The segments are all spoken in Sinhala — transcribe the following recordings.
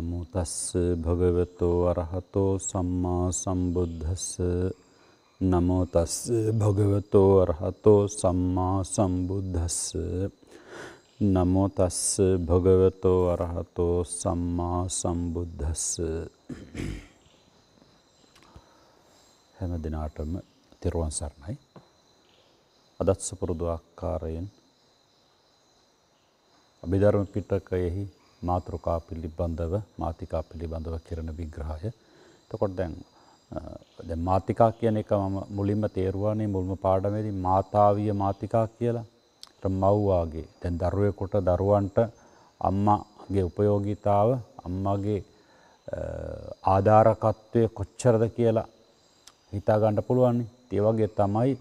නමෝ තස්ස භගවතෝ අරහතෝ සම්මා සම්බුද්දස්ස නමෝ තස්ස භගවතෝ අරහතෝ සම්මා සම්බුද්දස්ස නමෝ තස්ස භගවතෝ අරහතෝ සම්මා සම්බුද්දස්ස හැම දිනාටම තෙරුවන් සරණයි අදත් සපුරුදු ආකාරයෙන් අභිධර්ම පිටකයෙහි මාතෘකා පිළිබඳව මාතිකා පිළිබඳව කරන විග්‍රහය. තකොට දැන් මාතිකා කියන එක මම මුලින්ම තේරුවානේ මුල්ම පාඩමේදී මාතාවිය මාතිකා කියලා. මව්වාගේ දැන් දරුවෙකුට දරුවන්ට අම්මාගේ උපයෝගීතාව අම්මාගේ ආධාරකත්වය කොච්චරද කියලා හිතාගණ්ඩ පුළුවන් ඒවගේ තමයි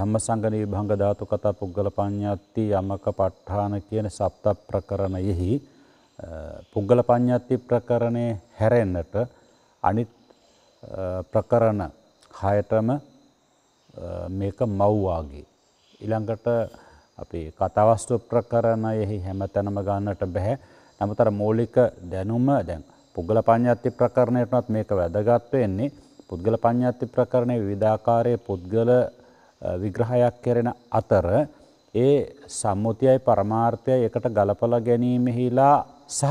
ධම්ම සංගන විභංග ධාතු කතා පුද්ගල පඤ්ඥත්ති යමක පට්ඨාන කියන සප්ත ප්‍රකරණයෙහි පුද්ගල පඤ්ඤත්ති ප්‍රකරණේ හැරෙන්නට අනිත් ප්‍රකරණ හයටම මේක මව්වාගේ. ඊළඟට අපි කතාවස්තු ප්‍රකරණයෙහි හැමතැනම ගන්නට බැහැ. නමුතර මූලික දැනුම දැන් පුද්ගල පඤ්ඤත්ති ප්‍රකරණයටත් මේක වැදගත් වෙන්නේ පුද්ගල පඤ්ඤත්ති ප්‍රකරණයේ විවිධාකාරයේ පුද්ගල විග්‍රහයක් කරන අතර ඒ සම්මුතියයි පරමාර්ථයයි එකට ගලපලා ගැනීමෙහිලා සහ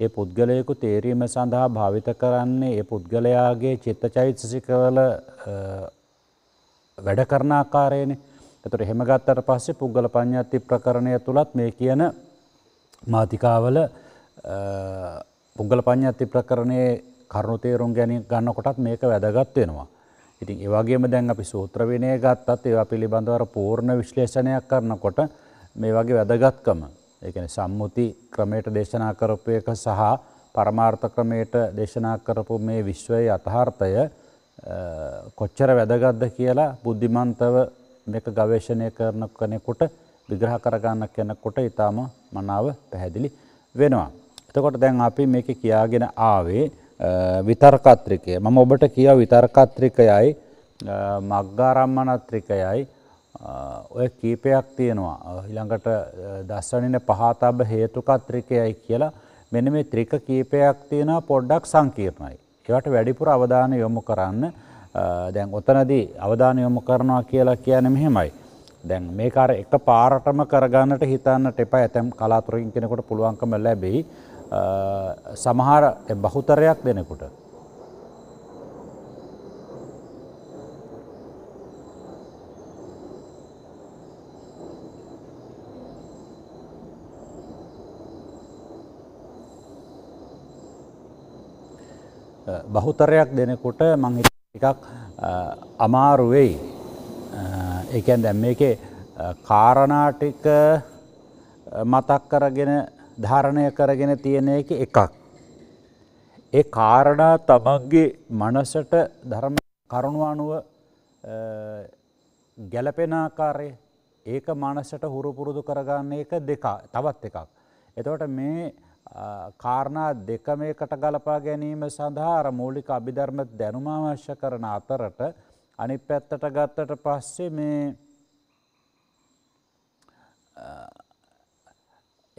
ඒ පුද්ගලයෙකු තේරීම සඳහා භාවිත කරන්නේ ඒ පුද්ගලයාගේ චිත්තචෛතසිකවල වැඩ කරන ආකාරයෙන් එතකොට එහෙම ගත්තට පස්සේ පුද්ගල පඤ්ඤාති ප්‍රකරණය තුලත් මේ කියන මාතිකාවල පුද්ගල පඤ්ඤාති ප්‍රකරණයේ කරුණු තේරුම් ගැනීම ගන්නකොටත් මේක වැදගත් වෙනවා. ඉතින් ඒ වගේම දැන් අපි සූත්‍ර විනය ගත්තත් ඒවා පිළිබඳව පූර්ණ විශ්ලේෂණයක් කරනකොට මේ වගේ වැදගත්කම ඒන සම්මුති ක්‍රමයට දේශනා කරපු එක සහ පරමාර්ථ ක්‍රමයට දේශනා කරපු මේ විශ්වයේ අතහර්ථය කොච්චර වැදගත්ද කියලා බුද්ධිමන්තව මේක ගවේශණය කරන කෙනෙකුට විග්‍රහ කරගන්න කෙනකොට ඉතාම මනාව පැහැදිලි වෙනවා. එතකොට දැන් අපි මේක කියාගෙන ආවේ විතර්කත්‍රිකය. මම ඔබට කියව විතර්කත්‍රිකයයි මග්ගාරම්මනත්‍රිකයයි ඔය කීපයක් තියෙනවා ඊළඟට දස්වනින පහතබ හේතුකත්‍රිකයයි කියලා මෙන මේ ත්‍රික කීපයක් තියෙන පොඩ්ඩක් සංකීර්ණයි. ඒවට වැඩිපුර අවධානය යොමු කරන්න දැන් ඔතනදී අවධානය යොමු කරනවා කියලා කියන්නේ මෙහෙමයි. දැන් මේක අර එක පාරටම කරගන්නට හිතන්නට එපා. ඇතම් කලාතුරකින් කෙනෙකුට පුළුවන්කම ලැබෙයි. සමහර බහුතරයක් දෙනකොට බහුතරයක් දෙනකොට මං එකක් අමාරුවෙයි එකන් දැම් මේකේ කාරණාටික මතක් කරගෙන ධාරණය කරගෙන තියෙන එක එකක්. ඒ කාරණා තමන්ගේ මනසට ධර්ම කරුණු අනුව ගැලපෙනාකාරය ඒක මනසට හුරුපුරුදු කරගන්න එක දෙකා තවත් එකක්. එතවට මේ කාරණා දෙක මේකට ගලපා ගැනීම සඳහා අර මූලික අභිධර්ම දැනුම අවශ්‍ය කරන අතරට අනිත් පැත්තට ගත්තට පස්සේ මේ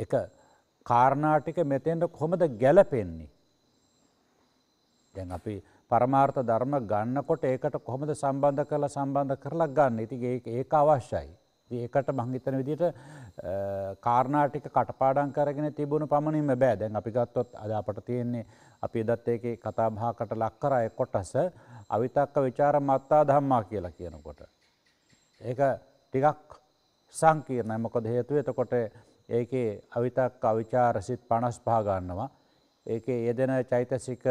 එක කාරණා ටික මෙතෙන්ට කොහොමද ගැලපෙන්නේ දැන් අපි පරමාර්ථ ධර්ම ගන්නකොට ඒකට කොහොමද සම්බන්ධ කරලා සම්බන්ධ කරලා ගන්න. ඉතින් ඒක ඒක අවශ්‍යයි. ඒකට මංහිතන විදිට කාරණාටික කටපාඩන් කරගෙන තිබුණු පමණින්ම බෑ දැන් අපි ගත්තොත් අද අපට තියෙන්නේ අපි දත්තයක කතාභාකට ලක්කරය කොටස අවිතක්ක විචාර මත්තා දම්මා කියලා කියනකොට. ඒක ටිකක් සංකීර්ණ මොකද හේතුව එතකොට ඒක අවිතක් අවිචාරසිත් පණස් පාගන්නවා. ඒක යෙදෙන චෛතසික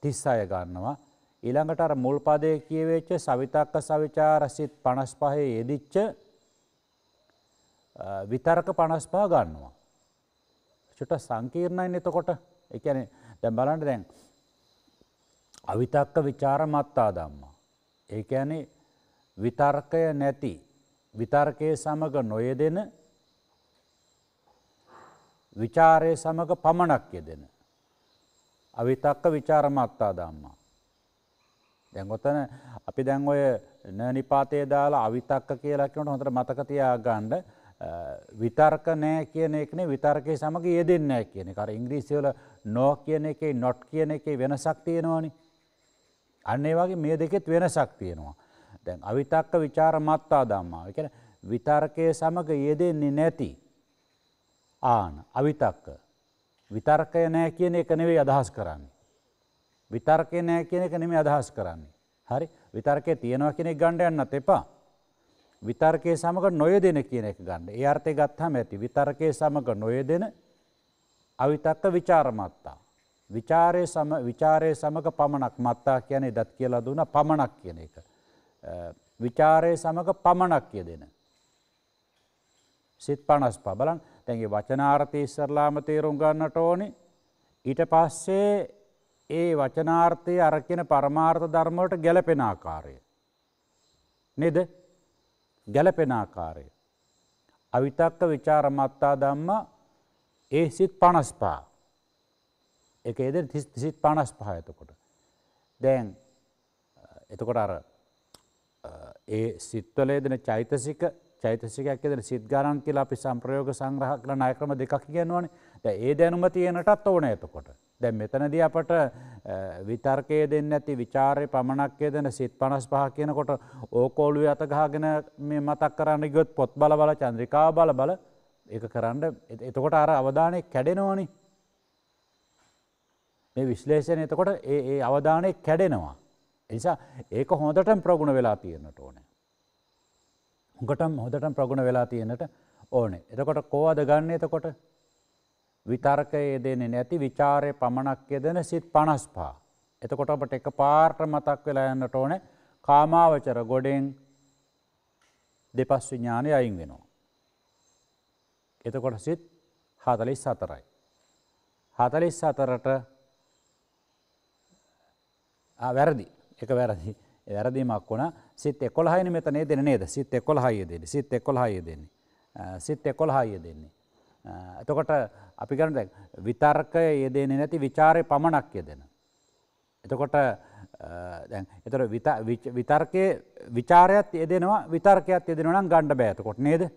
තිස් අය ගන්නවා. ඊළඟට අර මුල් පදයේ කියවෙච්ච සවිතක්ක සවිචාර සිත් 55 යෙදිච්ච විතරක 55 ගන්නවා. චුට්ට සංකීර්ණයිනේ එතකොට. ඒ කියන්නේ දැන් බලන්න දැන් අවිතක්ක ਵਿਚාර මත්තා ධම්මා. ඒ කියන්නේ විතර්කය නැති විතර්කයේ සමග නොයෙදෙන විචාරයේ සමග පමණක් යෙදෙන අවිතක්ක ਵਿਚාර මත්තා ධම්මා. දැන් ඔතන අපි දැන් ඔය නිපාතය දාලා අවිතක්ක කියලා කියනට හොඳට මතක තියා ගන්න විතර්ක නෑ කියන එකනේ විතර්කයේ සමග යෙදෙන්නේ නැහැ කියන එක. අර ඉංග්‍රීසි වල no කියන එකේ not කියන එකේ වෙනසක් තියෙනවනේ. අන්න ඒ වගේ මේ දෙකෙත් වෙනසක් තියෙනවා. දැන් අවිතක්ක ਵਿਚාර මත්තා ධම්මා. ඒ කියන්නේ විතර්කයේ සමග යෙදෙන්නේ නැති ආන අවිතක්ක විතර්කය නෑ කියන එක නෙවෙයි අදහස් කරන්නේ. විතර්කය නෑ කියන එක නෙමේ අදහස් කරන්නේ. හරි විතර්කය තියෙනවා කෙනෙක් ගණ්ඩ යන්නත් එපා. විතර්කය සමඟ නොය දෙන කියන එක ගන්න ඒ අර්ථය ගත්හම ඇති විතර්කය සමඟ නොය දෙන අවිතක්ක විචාරමත්තා. විචාරය විචාරය සමඟ පමණක් මත්තා කියන දත් කියලා දුන පමණක් කියන එක. විචාරය සමඟ පමණක් කිය දෙන. සිත් පනස් පබලන් තැගේ වචනාර්ථය ඉස්සරලාම තේරුම් ගන්නට ඕනි ඊට පස්සේ ඒ වචනාර්ථය අරකින පරමාර්ථ ධර්මවට ගැලපෙන ආකාරය. නෙද ගැලපෙන ආකාරය. අවිතක්ක විචාරමත්තා දම්ම ඒ සිත් පනස්පා. එක එද සිත් පනස් පහ ඇතකොට. දැන් එතකොට අර ඒ සිත්වලේ දෙන චෛතසික චෛතසිකයක් එදෙන සිද්ගානන් කියලා අපි සම්ප්‍රයෝග සංග්‍රහ කළ නායක්‍රම දෙකක් කියනවනේ ඒ දැනුම තියෙනටත් ඕන එතකොට. දැ මෙතනද අපට විතර්කය දෙන්න ඇති විචාරය පමණක්කය දෙන සිත් පනස් පහ කියනකොට ඕකෝලු අතගාගෙන මේ මතක් කරන්න ගොත් පොත් බල බල චන්ද්‍රිකා බල බල එක කරන්න එතකොට අර අවධානය කැඩෙනවනි. මේ විශ්ලේෂණ එතකොට ඒ අවධානය කැඩෙනවා. එනිසා ඒක හොඳටම් ප්‍රගුණ වෙලා තියෙන්නට ඕනෑ. හොඟටම් හොඳටම් ප්‍රගුණ වෙලා තියෙනට ඕනේ එතකොට කෝවාද ගන්න එතකොට විතර්කයේ දෙන්නේ නැති ਵਿਚාරය පමණක් යෙදෙන සිත් 55. එතකොට අපට එක පාර්ට මතක් වෙලා යන්නට ඕනේ කාමාවචර ගොඩෙන් දෙපස් විඥානය අයින් වෙනවා. එතකොට සිත් 44යි. 44ට ආ වැරදි. එක වැරදි. වැරදීමක් වුණා. සිත් 11යිනේ මෙතන දෙන්නේ නේද? සිත් 11යි දෙන්නේ. සිත් 11යි දෙන්නේ. සිත් 11යි දෙන්නේ. එතකොට අපි කරන විතර්කය යෙදෙන නැති විචාරය පමණක් යෙදෙන. එතකොට එතර විතර්කය විචාරයත් යෙදෙනවා විතර්කයක් යෙදෙනනම් ගණ්ඩ බෑතකොට නේද.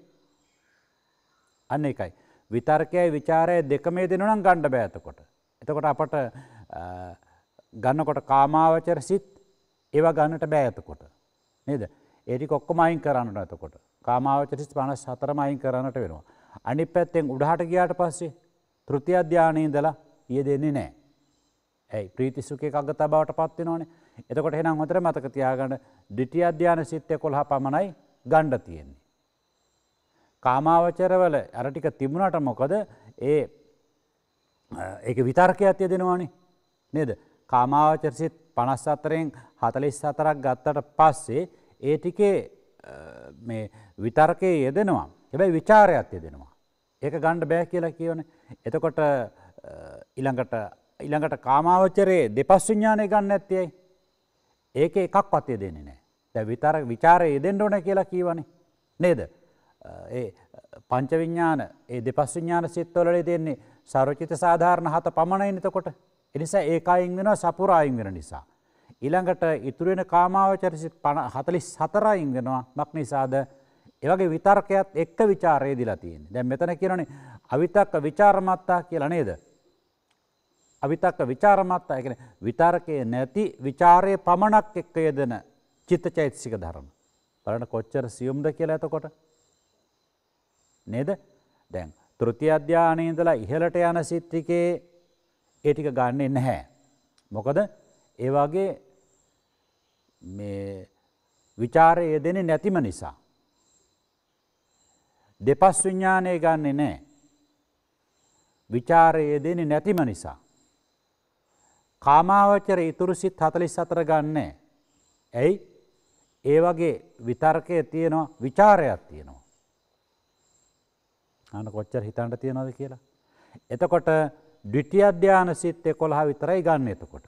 අන්න එකයි. විතර්කය විචාරය දෙකමේ දෙනුනම් ගණ්ඩ බෑතකොට. එතකොට අපට ගන්නකොට කාමාවචර සිත් ඒවා ගන්නට බෑඇතකොට. නේද ඒටි කොක්කොම අයින් කරන්නට ඇතකොට කාමාවචරිස් පනස් හතරමයින් කරන්නට වෙනවා. අනි පැත්තෙන් උඩහට ගියාට පස්සේ තෘතිය අධ්‍යානී දලා ඒ දෙන්නේ නෑ. ඇයි ප්‍රීතිසුකේ අගත බවට පත්ති නොනේ එතකොට හෙනම් හොතර මතක තියාගන්න ඩිටිය අධ්‍යාන සිත්්‍ය කොල්හ පමණයි ගණ්ඩ තියෙන්නේ. කාමාවචරවල ඇරටික තිබුණට මොකද ඒ ඒ විතර්කය අත්ය දෙනවානේ නේද කාමාවචරසිත් පනස් අතරයෙන් හතලිස් අතරක් ගත්තට පස්සේ ඒටිකේ විතර්කය යෙදෙනවා හැබැයි විචාරයක්ත්ය දෙෙනවා. ඒක ගණ්ඩ බෑ කියලා කියවන. එතකොට ඉළඟට ඉළඟට කාමාවච්චරයේ දෙපස් විඤ්ඥානය ගන්න ඇත්තයයි. ඒක එකක් පත්ය දෙන්නේ නෑ දැ විතර විචාරය දෙෙන්ඩෝන කියලා කියවන නේද. ඒ පංචවිඤ්ඥාන ඒ දෙපස් විඤ්ඥාන සිත්තොලේ දෙන්නේ සරචිත සාධාරණ හත පමණයිනතකොට එනිසා ඒකායින් වෙන සපුරායින් වෙන නිසා. ඉළඟට ඉතුරෙන කාමාවචරසිත් පන හතලිස් හතරයින් වෙනවා මක් නිසාද ඒවගේ විතර්කයත් එක්ක විචාරයේ දිලා තියෙන දැන් මෙතන කියරනේ අවිතක්ක විචාරමත්තා කියලා නේද. අවිතක්ක විචාරමත්තා එකන විතර්කය නැති විචාරය පමණක් එක්ක යදන චිත්ත චෛතසික ධරම. බලට කොච්චර සියුම්ද කියලා ඇතකොට. නේද දැන් තෘති අධ්‍යානයඉදලා ඉහලට යන සිත්තිකේ ඒටික ගන්නේ නැහැ. මොකද ඒවාගේ විචාරය යෙදෙන නැතිම නිසා. දෙපස් විඤ්ඥානය ගන්නේ නෑ. විචාරයේ දෙන නැතිම නිසා. කාමාවචර ඉතුරු සිත් හතලිස් සතර ගන්නේ. ඇයි ඒ වගේ විතර්කය තියෙනවා විචාරයක් තියෙනවා. අන කොච්චර හිතන්ට තියෙනවද කියලා. එතකොට ඩිටිය අධ්‍යාන සිත්තය කොළහ විතරයි ගන්න එතකොට.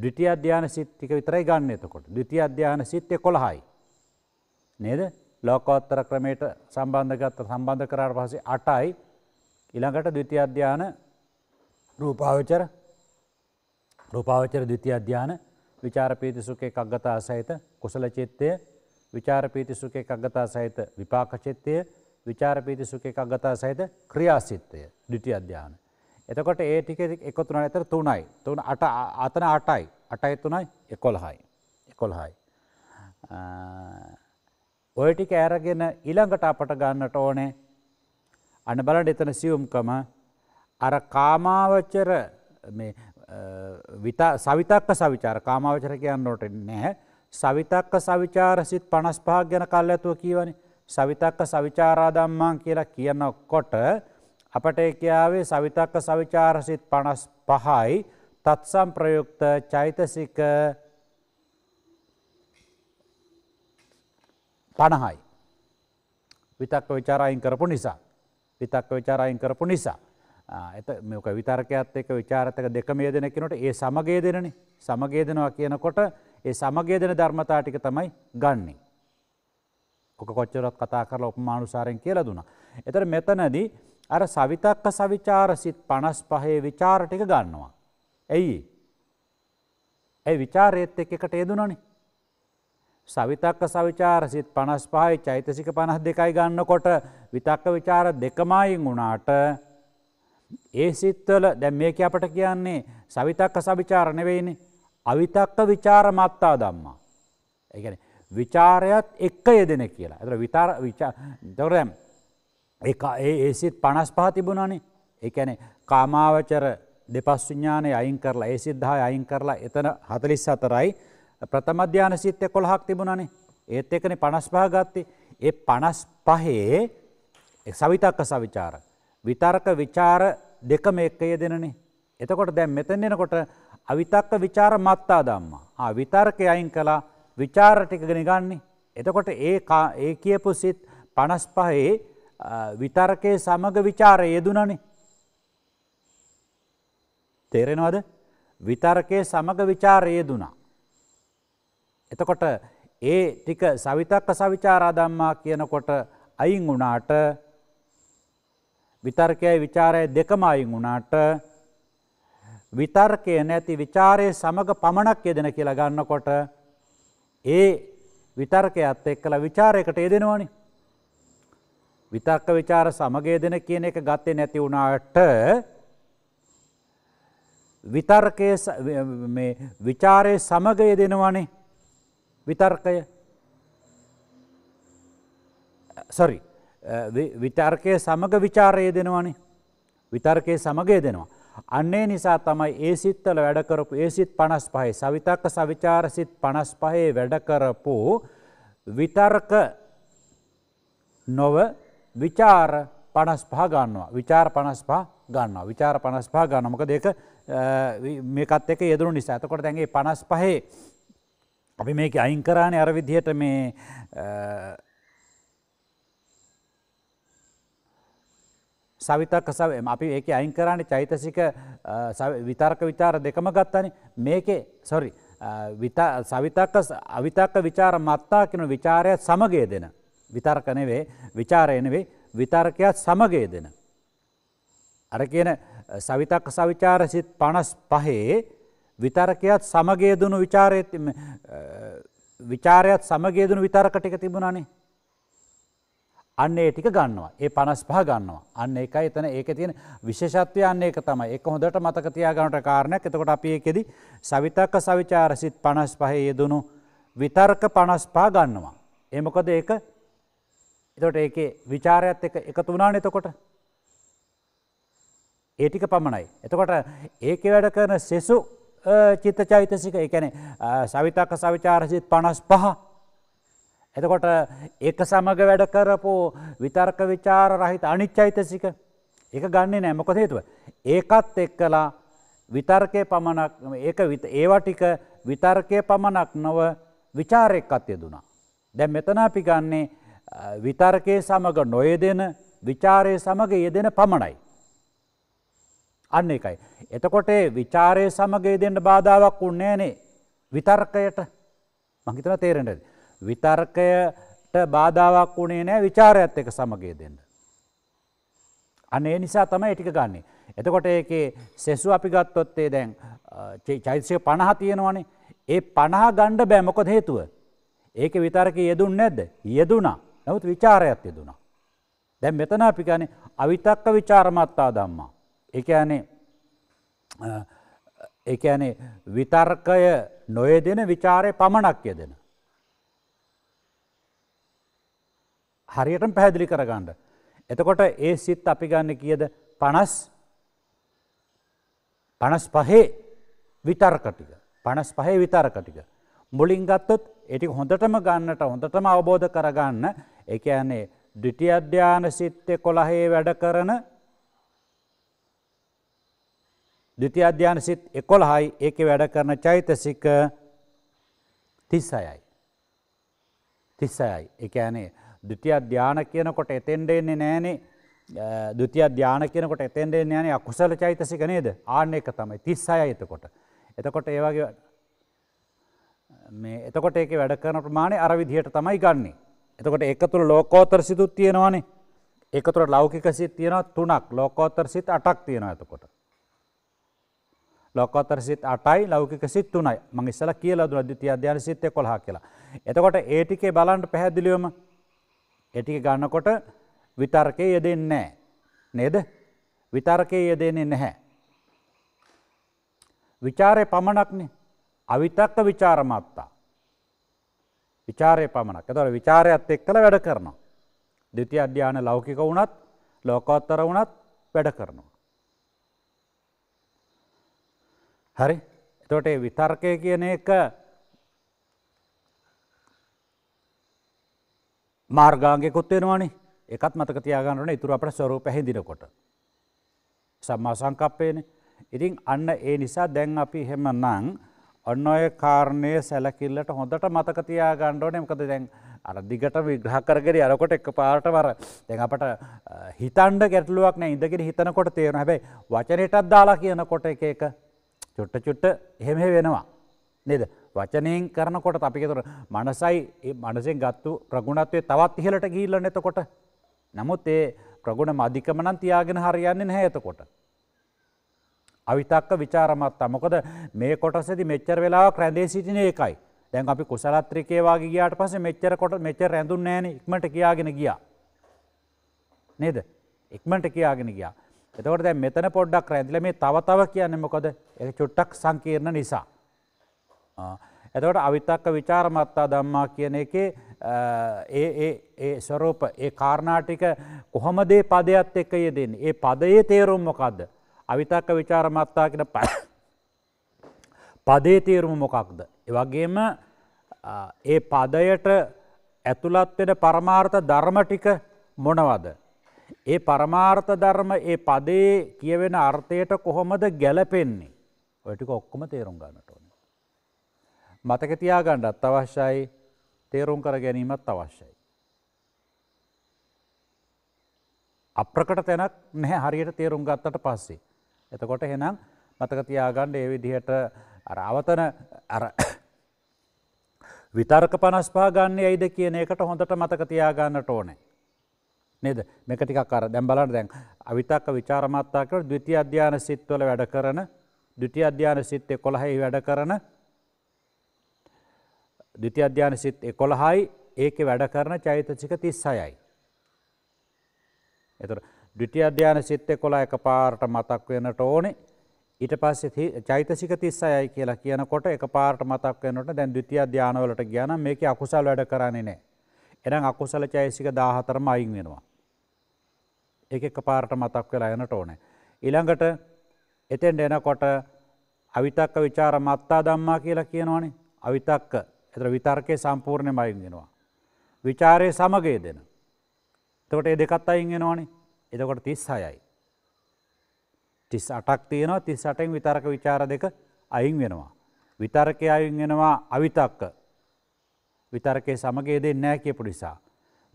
ඩිටිය අධ්‍යාන සිත්තික විතරයි ගන්න එතකොට ඩිටිය අධ්‍යාන සිත්තය කොළහයි. නේද ලෝකෝත්තර ක්‍රමයට සම්බන්ධගත්ත සම්බන්ධ කරාට පහසේ අටයි ඉළඟට දවිති අධ්‍යාන රූපාවචර රූපාවචර දවිති අධ්‍යාන විචාරපීති සුකේ කක්ගතා සහිත කුසල චිත්තය විචාරපීති සුකේ කක්ගතා සහිත විපාකචිත්තය විචාරපීති සුකේ කක්ගතා සහිත ක්‍රියාසිත්තය දවිති අධ්‍යාන. එතකොට ඒ ටික එකතුන ඇතර තුනයි තුන අට අතන අටයි අටයි තුනයි එකොළහයි එකොළහයි. ඔය ටික ඇරගෙන ඊළඟට අපට ගන්නට ඕනේ අන බලට එතන සියුම්කම අර කාමාවච්චර සවිතක්ක සවිචාර කාමාවචර කියන්නට නැහැ සවිතක්ක සවිචාර සිත් පනස් පහක් ගැන කල් ඇතුව කියවනි සවිතක්ක සවිචාරාදම්මාන් කියලා කියන කොට අපට එකියාවේ සවිතක්ක සවිචාරසිත් පනස් පහයි තත්සම් ප්‍රයුක්ත චෛතසික පණහයි. විතක්ක විචාරයින් කරපු නිසා. විතක්ක විචාරයින් කරපු නිසා. ඇත මේක විතර්කයක්ත් එක විචාරතක දෙකම යදෙන කෙනට ඒ සමගේ දෙනන සමගේ දෙනවා කියනකොට ඒ සමගේ දෙන ධර්මතාටික තමයි ගන්නේ. කොක කොච්චරත් කතා කරලා උපමානුසාරෙන් කියලා දුනා. එතර මෙතනදී අර සවිතක්ක සවිචාර සිත් පනස් පහේ විචාර ටික ගන්නවා. ඇයි. ඇයි විචාරයත් එක් එකට යෙදුනනේ සවිතක්ක සවිචාර සිත් පනස් පහයි චෛතසික පනස් දෙකයි ගන්නකොට විතක්ක විචාර දෙකමයින් වුණාට ඒ සිත්වල දැම් මේක අපට කියන්නේ සවිතක්ක සවිචාර නෙවෙයිනි අවිතක්ක විචාර මත්තා දම්මා. ඒගැන විචාරයත් එක්ක යෙදෙන කියලා. ඇතර විතාර දවරම් ඒ සිත් පනස් පහ තිබුණනි එකැනෙ කාමාවචර දෙපස් විඥානය අයින් කරලා ඒ සිද්ධහා අයින් කරලා එතන හතලිස් අතරයි ප්‍රථමධ්‍යාන සිත් එකොළහක් තිබුණනේ ඒත් එකන පනස් පාගත්ති ඒ පනස් පහේ සවිතක්ක සවිචාර. විතර්ක විචාර දෙකම එක්කය දෙනනේ. එතකොට දැම් මෙතන් දෙෙනකොට අවිතක්ක විචාර මත්තා දම්මා. විතර්කය අයින් කලා විචාරටිකගෙන ගන්නේ. එතකොට ඒ ඒ කියපු සිත් පනස් පහේ විතර්කය සමග විචාර යෙදුනනේ. තේරෙනවද විතර්කය සමග විචාරය දුනා. එතකොට ඒ ටික සවිතක්ක සවිචාරාදම්මා කියනකොට අයින් වුණාට විතර්කය විචාරය දෙකම අයින් වුණාට විතර්කය නැති විචාරය සමඟ පමණක් යෙදෙන කියලා ගන්නකොට ඒ විතර්කයත් එක්කළ විචාරයකට යෙදෙනවනි. විතර්ක විචාර සමගය දෙන කියන එක ගත්තේ නැති වුණාට විතර්කය විචාරය සමගය දෙනවනේ විතර්කය සොරි විතර්කය සමඟ විචාරය දෙනවානේ විතර්කය සමගය දෙනවා. අන්නේ නිසා තමයි ඒ සිත්තල වැඩකරපු ඒ සිත් පනස් පහේ සවිතක්ක සවිචාර සිත් පනස් පහේ වැඩකරපු විතර්ක නොව විචාර පනස් පහ ගන්නවා විචාර පනස් පා ගන්නවා විචාර පනස් පා ගන්නමක දෙක මේකත් එක යෙදුරු නිසා ඇතකොට දැන්ගේ පනස් පහේ අපි මේක අයින් කරාන අර විදිහට මේ සවිතක සව අපි ඒක අයින් කරන්න චෛතසික විතර්ක විචාර දෙකම ගත්තන මේකේ සොරි සවිතක අවිතක්ක විචාර මත්තා කෙන විචාරය සමගය දෙන විතර්කනවේ විචාරයනවේ විතර්කයක් සමගය දෙන. අර කියන සවිතක් සවිචාර සිත් පණස් පහේ විතරකයත් සමගේදනු විචාරය විචාරයත් සමගේදනු විතරකටික තිබුණනේ. අන්නේ ටික ගන්නවා ඒ පනස් පහ ගන්නවා අන්න එකයි එතන ඒක තියෙන විශේෂත්වය අන්නේ එක තමයි එක හොඳට මතක තියාගනට කාරණයක් එතකොට අපි එකෙදි සවිතක්ක සවිචාර සිත් පනස් පහේ යෙදනු විතර්ක පනස් පා ගන්නවා. එමකොද ඒක එතට ඒක විචාරයත් එක එකතු වුණාන එතකොට ඒටික පමණයි. එතකොට ඒක වැඩ කරන සෙසු චිත්ත චෛතසික එකැනෙ සවිතක්ක සවිචාරසිත් පනස් පහ. එතකොට ඒක සමඟ වැඩ කරපු විතර්ක විචාර රහිත අනිච්චෛතසික එක ගන්නේ නෑමකොද හේතුව. ඒකත් එක්කලා විතර්කය පමණක් ඒවා ටික විතර්කය පමණක් නොව විචාරයක්කත් යෙදුනා. දැම් මෙතන අපි ගන්නේ විතර්කය සමඟ නොයදෙන විචාරය සමඟ යෙදෙන පමණයි. අන්න එකයි. එතකොට විචාරය සමගය දෙන්න බාධාවක් උන්නේනේ විතර්කයට මහිතන තේරෙන්ට. විතර්කයට බාධාවක් වුණේ නෑ විචාරයත් එක සමගය දෙන්න. අනේ නිසා තම එටික ගන්නේ. එතකොට ඒකේ සෙසු අපි ගත්තොත්තේ දැන් චෛතසය පණහ තියෙනවනේ ඒ පණහ ගණ්ඩ බෑමකොද හේතුව. ඒක විතරක යෙදුන් නැද්ද යෙදුනා නැවත් විචාරයක් යෙදුණා. දැන් මෙතන අපිගන අවිතක්ක විචාරමත්තා දම්මා. එකනේ එකනේ විතර්කය නොයදෙන විචාරය පමණක් යෙදෙන. හරියටම පැහැදිලි කරගන්න. එතකොට ඒ සිත් අපි ගන්න කියද පනස් පනස් පහේ විතර්කටික පනස් පහේ විතර්කටික. මුලින් ගත්තොත් එටි හොඳටම ගන්නට හොඳටම අවබෝධ කරගන්න එක ඇන්නේ ඩිටිය අධ්‍යාන සිත්තය කොළහේ වැඩ කරන දෙති්‍යධ්‍යාන සිත් එකොළහයි ඒක වැඩ කරන චෛතසික තිස්සයයි. තිස්සයයි එකෑනේ දෙති්‍යධ්‍යාන කියනකොට එතෙන්ඩෙන්නේ නෑනේ දෘතිය ධ්‍යාන කියනකොට එතෙන්ඩෙන්නේ යන අකුසල චෛතසික නේද ආන එක තමයි තිස්සය එතකොට. එතකොට ඒවගේ මේ එතකොට ඒක වැඩ කරන ප්‍රමාණය අරවිදිහයට තමයි ගන්නේ. එතකොට එක තුළ ලෝකෝතර සිතුත් තියෙනවානේ එකතුර ලෞකික සිත් තියෙන තුනක් ලෝකෝතර සිත් අටක් තියෙන එතකොට. ලොකෝතර සිත් අටයි ලෞකික සිත් තුනයි මං ඉස්සල කියල දුන ද්විතිය අධ්‍යාන සිත්තය කොළහ කියලා. එතකොට ඒටිකේ බලන්ට පැහැදිලියොම එටික ගන්නකොට විතර්කය යෙදෙන්නේ නේද විතර්කය යෙදෙන්නේ නැහැ. විචාරය පමණක්න අවිතක්ක විචාරමත්තා. විචාරය පමණක් එතොට විචාරයත් එක් කළ වැඩ කරනවා. දෙති අධ්‍යාන ලෞකික වුණත් ලෝකෝත්තර වුණත් වැඩ කරනවා. හරි එතොට විතර්කය කියන එක මාර්ගාගයකුත්වෙනවානි එකත් මතක තියාගන්නන ඉතුර අපට ස්වරූ පැහිදිනකොට. සම්මා සංකප්පයන ඉතින් අන්න ඒ නිසා දැන් අපි හෙම නං ඔන්න ඔය කාරණය සැලකිල්ලට හොඳට මතක තියාගණ්ඩෝන මකද දැන් අර දිගට විග්‍රහකරගෙන අරකොට එක් පාට වර දෙ අපට හිතන්ඩ ගැටලුවක් නෑ ඉඳගෙන හිතනකොට තියෙන හැබයි වචනයටත් දාලා කියනකොට එක එක චුට්ට චුට්ට එහෙම වෙනවා. නේද වචනයෙන් කරනකොට අපිකතුර මනසයි මනසෙන් ගත්තු ප්‍රගුණත්වය තවත් ඉහලට ගීල්ල නැතකොට. නමුත් ඒ ප්‍රගුණ මධිකමනන් තියාගෙන හරියන්නේ නැහැ එතකොට. අවිතක්ක විචාරමත්තා මොකද මේ කොටසදි මෙච්චර වෙලා ක්‍රැඳේ සිටින ඒකයි දැන් අපි කුසලත්‍රිකේවාගේ ගියාට පස මෙච්චර කොට මෙච්චර රැඳුන් නෑන ඉක්මට කියාගෙන ගියා. නේද ඉක්මට කියාගෙන ගියා එතකොට දැ මෙතන පොඩ්ඩක් රැදිල මේ තවතව කියන්නෙමකොද එක චුට්ටක් සංකීර්ණ නිසා. එතකොට අවිතක්ක විචාරමත්තා දම්මා කියන එක ඒ ස්වරූප ඒ කාරණාටික කොහොමදේ පදයක්ත් එක්ක යෙදෙන්. ඒ පදයේ තේරුම් මොකක්ද. අවිතක්ක විචාරමත්තා කියෙන ප පදේ තේරුම මොකක්ද. එවගේම ඒ පදයට ඇතුළත්වෙන පරමාර්ථ ධර්මටික මොනවද. ඒ පරමාර්ථ ධර්ම ඒ පදේ කියවෙන අර්ථයට කොහොමද ගැලපෙන්නේ. ඔටික ඔක්කොම තේරුම් ගන්නට ඕන. මතක තියාගණ්ඩත් අවශ්‍යයි තේරුම් කර ගැනීමත් අවශ්‍යයි. අප්‍රකට තැනක් නැහැ හරියට තේරුම් ගත්තට පස්සේ. එතකොට හෙනම් මතකතියාගණ්ඩ ඒ විදිහට අරාවතන විතර්ක පනස්පාගන්න ඇයිද කියන එකට හොඳට මතකතියාගන්නට ඕනේ. නේද මේක ටිකක් අර දැන් බලන්න දැන් අවිතක්ක ਵਿਚාරමත්තා කියලා ද්විතීයි අධ්‍යාන සිත්වල වැඩ කරන ද්විතීයි අධ්‍යාන සිත් 11යි වැඩ කරන ද්විතීයි අධ්‍යාන සිත් 11යි ඒකේ වැඩ කරන චෛතසික 36යි. එතකොට ද්විතීයි අධ්‍යාන සිත් 11 එකපාරට මතක් වෙනට ඕනේ. ඊට පස්සේ චෛතසික 36යි කියලා කියනකොට එකපාරට මතක් වෙනකොට දැන් ද්විතීයි අධ්‍යාන වලට ගියා නම් මේකේ අකුසල් වැඩ කරන්නේ නැහැ. එනම් අකුසල චෛසික දාහතරම අයින් වෙනවා. එක එක පාරට මතක් වෙලා යනට ඕනෑ. ඉළඟට එතෙන්ට එනකොට අවිතක්ක විචාර මත්තා දම්මා කියලා කියනවනේ අවිතක්ක එතර විතර්කය සම්පූර්ණය මයින් වෙනවා. විචාරය සමගේ දෙන. තවට ඒ දෙකත් අයින් වෙනවානේ එතකොට තිස් හයයි. තිස් අටක් තියෙනවා තිස් අටෙන් විතර්ක විචාර දෙක අයින් වෙනවා. විතර්කය අයින් වෙනවා අවිතක්ක විතර්කය සමගය දෙන්න නෑ කියපු නිසා.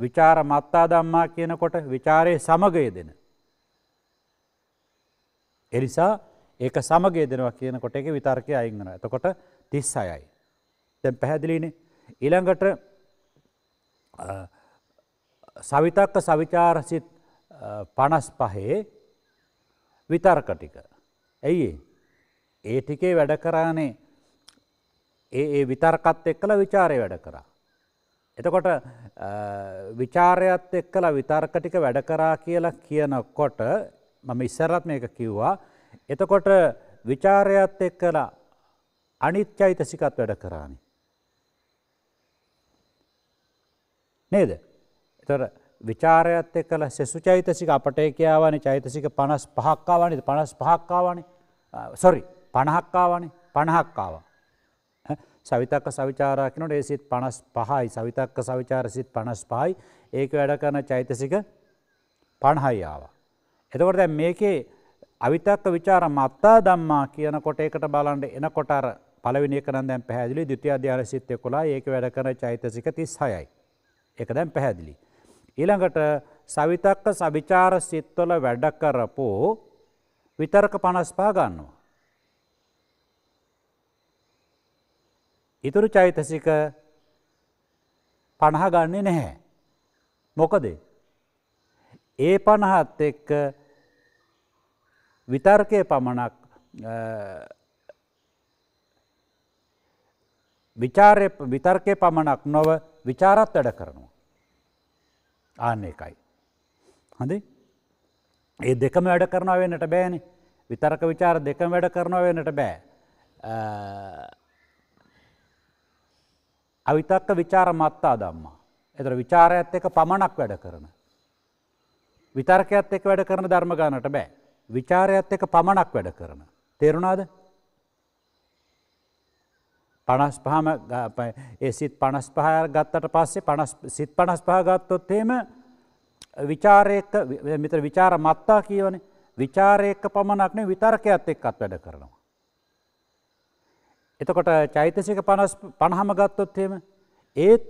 විචාර මත්තා දම්මා කියනකොට විචාරය සමගය දෙන. එනිසා ඒක සමගේ දෙනවා කියනකොට එක විතර්කය අයිගන ඇතකොට තිස් අයයි. තැන් පැහැදිලිනේ ඉළඟට සවිතක්ක සවිචාරසිත් පනස් පහේ විතර්ක ටික. ඇයි ඒ ටිකේ වැඩ කරානේ ඒ ඒ විතර්කත් එක්කලා විචාරය වැඩ කරා. එතකොට විචාරයත් එක්කලා විතර්කටික වැඩ කරා කියලා කියනකොට මම ඉස්සරත් මේක කිව්වා. එතකොට විචාරයත් එක්කලා අනිත්‍යයිතසිකත් වැඩ කරානි. නේද. එතොට විචාරයත් එක්කල සෙසු චෛතසික අපටේ කියාවනි චෛතසික පනස් පහක්කාවනිද පනස් පහක්කාවනි සොරි පණහක්කාවනි පණහක්කාවා. සවිතක්ක සවිචාරා කනට ඒ සිත් පනස් පහයි සවිතක්ක සවිචාර සිත් පනස් පහයි ඒක වැඩ කරන චෛතසික පණහයිආවා. එතකොට දැ මේකේ අවිතක්ක විචාර මත්තා දම්මා කියන කොටේකට බලන්ට එන කොටර පලවිනිකරන් දැ පැදිලි දුති අධ්‍යාර සිත්ය කොලා ඒක වැඩ කරන චෛතසික තිස් හයයි. එක දැම් පැහැදිලි. ඊළඟට සවිතක්ක සවිචාර සිත්වල වැඩ කරපෝ විතරක පනස්පා ගන්නවා. ඉතුරු චෛතසික පණහ ගන්නේ නැහැ. මොකද. ඒ පණහත් එක්ක විතර්කය පමණක් විචාරය විතර්කය පමණක් නොව විචාරත් වැඩ කරනවා. ආන්න එකයි. හඳේ ඒ දෙකම වැඩ කරනවෙන්නට බෑනි විතරක විචාර දෙකම වැඩ කරනවෙන්නට බෑ. අවිතක්ක විචාර මත්තා දම්මා. එතර විචාරයත් එක පමණක් වැඩ කරන. විතර්කයත් එක වැඩ කරන ධර්මගානට බෑ. විචාරයත් එක පමණක් වැඩ කරන. තේරුණාද පනස් පහම සිත් පනස් පහ ගත්තට පස්සේ සිත් පනස් පහගත්තොත්තේම විචාරයක මෙතර විචාර මත්තා කියවන විචාරයක පමණක්නේ විතර්කයත් එක්කත් වැඩ කරනවා. එතකොට චෛතසික පණහම ගත්තොත්හෙම ඒත්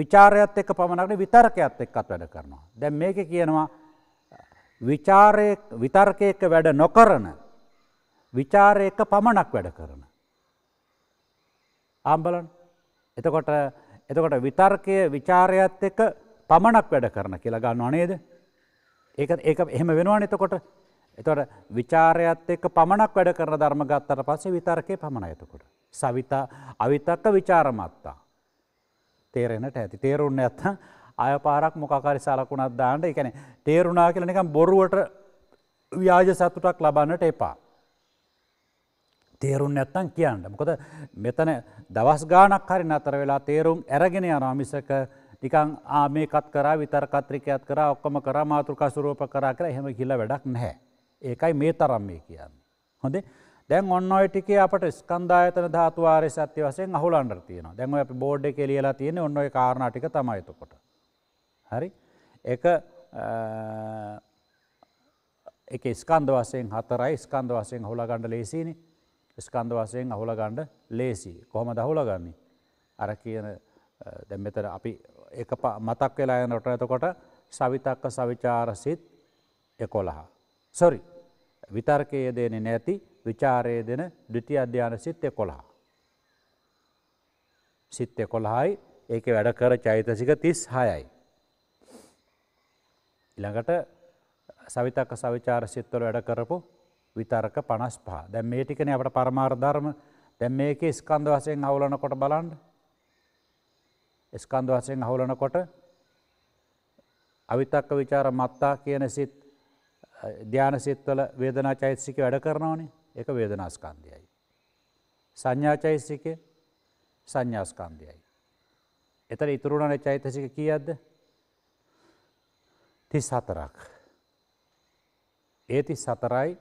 විචාරයත් එක්ක පමණක්න විතර්කයක්ත් එක්කත් වැඩ කරනවා. දැන් මේක කියනවා විතර්කයක වැඩ නොකරන විචාරයක පමණක් වැඩ කරන. ආම්බලන් එතකොට එතකොට විතර්කය විචාරයත් එක පමණක් වැඩ කරන කියලා ගන්න අනේද ඒ එහෙම වෙනවා එතකොට එතොට විචාරයත් එක්ක පමණක් වැඩ කරන ධර්මගත්තර පසේ විතර්කය පමණ ඇතකොට. සවිතා අවිතක්ක විචාරමත්තා. තේරෙනට ඇති තේරුන්න ඇත්ත අය පාරක් මොකකාරි සලකුණත් දාන්නට එකන තේරුණා කියලනික බොරුවට ව්‍යාජ සතුටක් ලබන්නට එපා. තේරුම් නැත්තන් කියන්න. මොකද මෙතන දවස් ගානක් හරි අතර වෙලා තේරුම් ඇරගෙන යනාමිසක ටිකං ආමේකත් කරා විතර කත්‍රිකයත් කර ඔක්කම කර මාතෘකසුරෝප කරා කර හෙම කිල්ල වැඩක් නැහැ. ඒකයි මේ තරම් මේ කියන්නේ. හොඳේ දැන් ඔන්න ඔයටික අපට ස්කන්දායතන ධාතුවාරය සත්‍ය වසයෙන් අහුලන්ඩ තියෙන දැන්ව අප බෝඩ් කෙලියලා තියෙන ඔන්න ඔය කාරණටික තමයිතකොට. හරි එක එක ස්කන්ද වසයෙන් හතරයි ස්කන්ද වසයෙන් හොලගණඩ ලේසිනි ස්කන්ද වසයෙන් අහුලගණ්ඩ ලේසි කොහොම දහුලගන්නේ අර කියන දැම්මෙතර අපි එක මතක් වෙලා යනට ඇතකොට සවිතක්ක සවිචාරසිත් එකොළහා සොරි විතර්කය දෙන නැති විචාරය දෙන ඩිටි අධ්‍යාන සිත්්‍ය කොළහා. සිත්්‍ය කොළහායි ඒක වැඩ කර චෛතසික තිස් හයයි. ඉළඟට සවිතක සවිචාර සිත්වල වැඩ කරපු විතර්ක පනස් පා දැම් මේ ටිකන අපට පරමාර්ධර්ම දැම් මේක ස්කන්ධ වසයෙන් අවුලන කොට බලන්ඩ ස්කන්ධ වසයෙන් අවුලන කොට අවිතක්ක විචාර මත්තා කියන සිත් ධ්‍යාන සිත්වල වේදනා චෛතසික වැඩ කරනවනේ එක වේදනාස්කන්දයයි. සංඥාචෛසික සංඥාස්කන්දයයි. එතර ඉතුරුණන චෛතසික කියද්ද තිස් හතරක්. ඒති සතරයි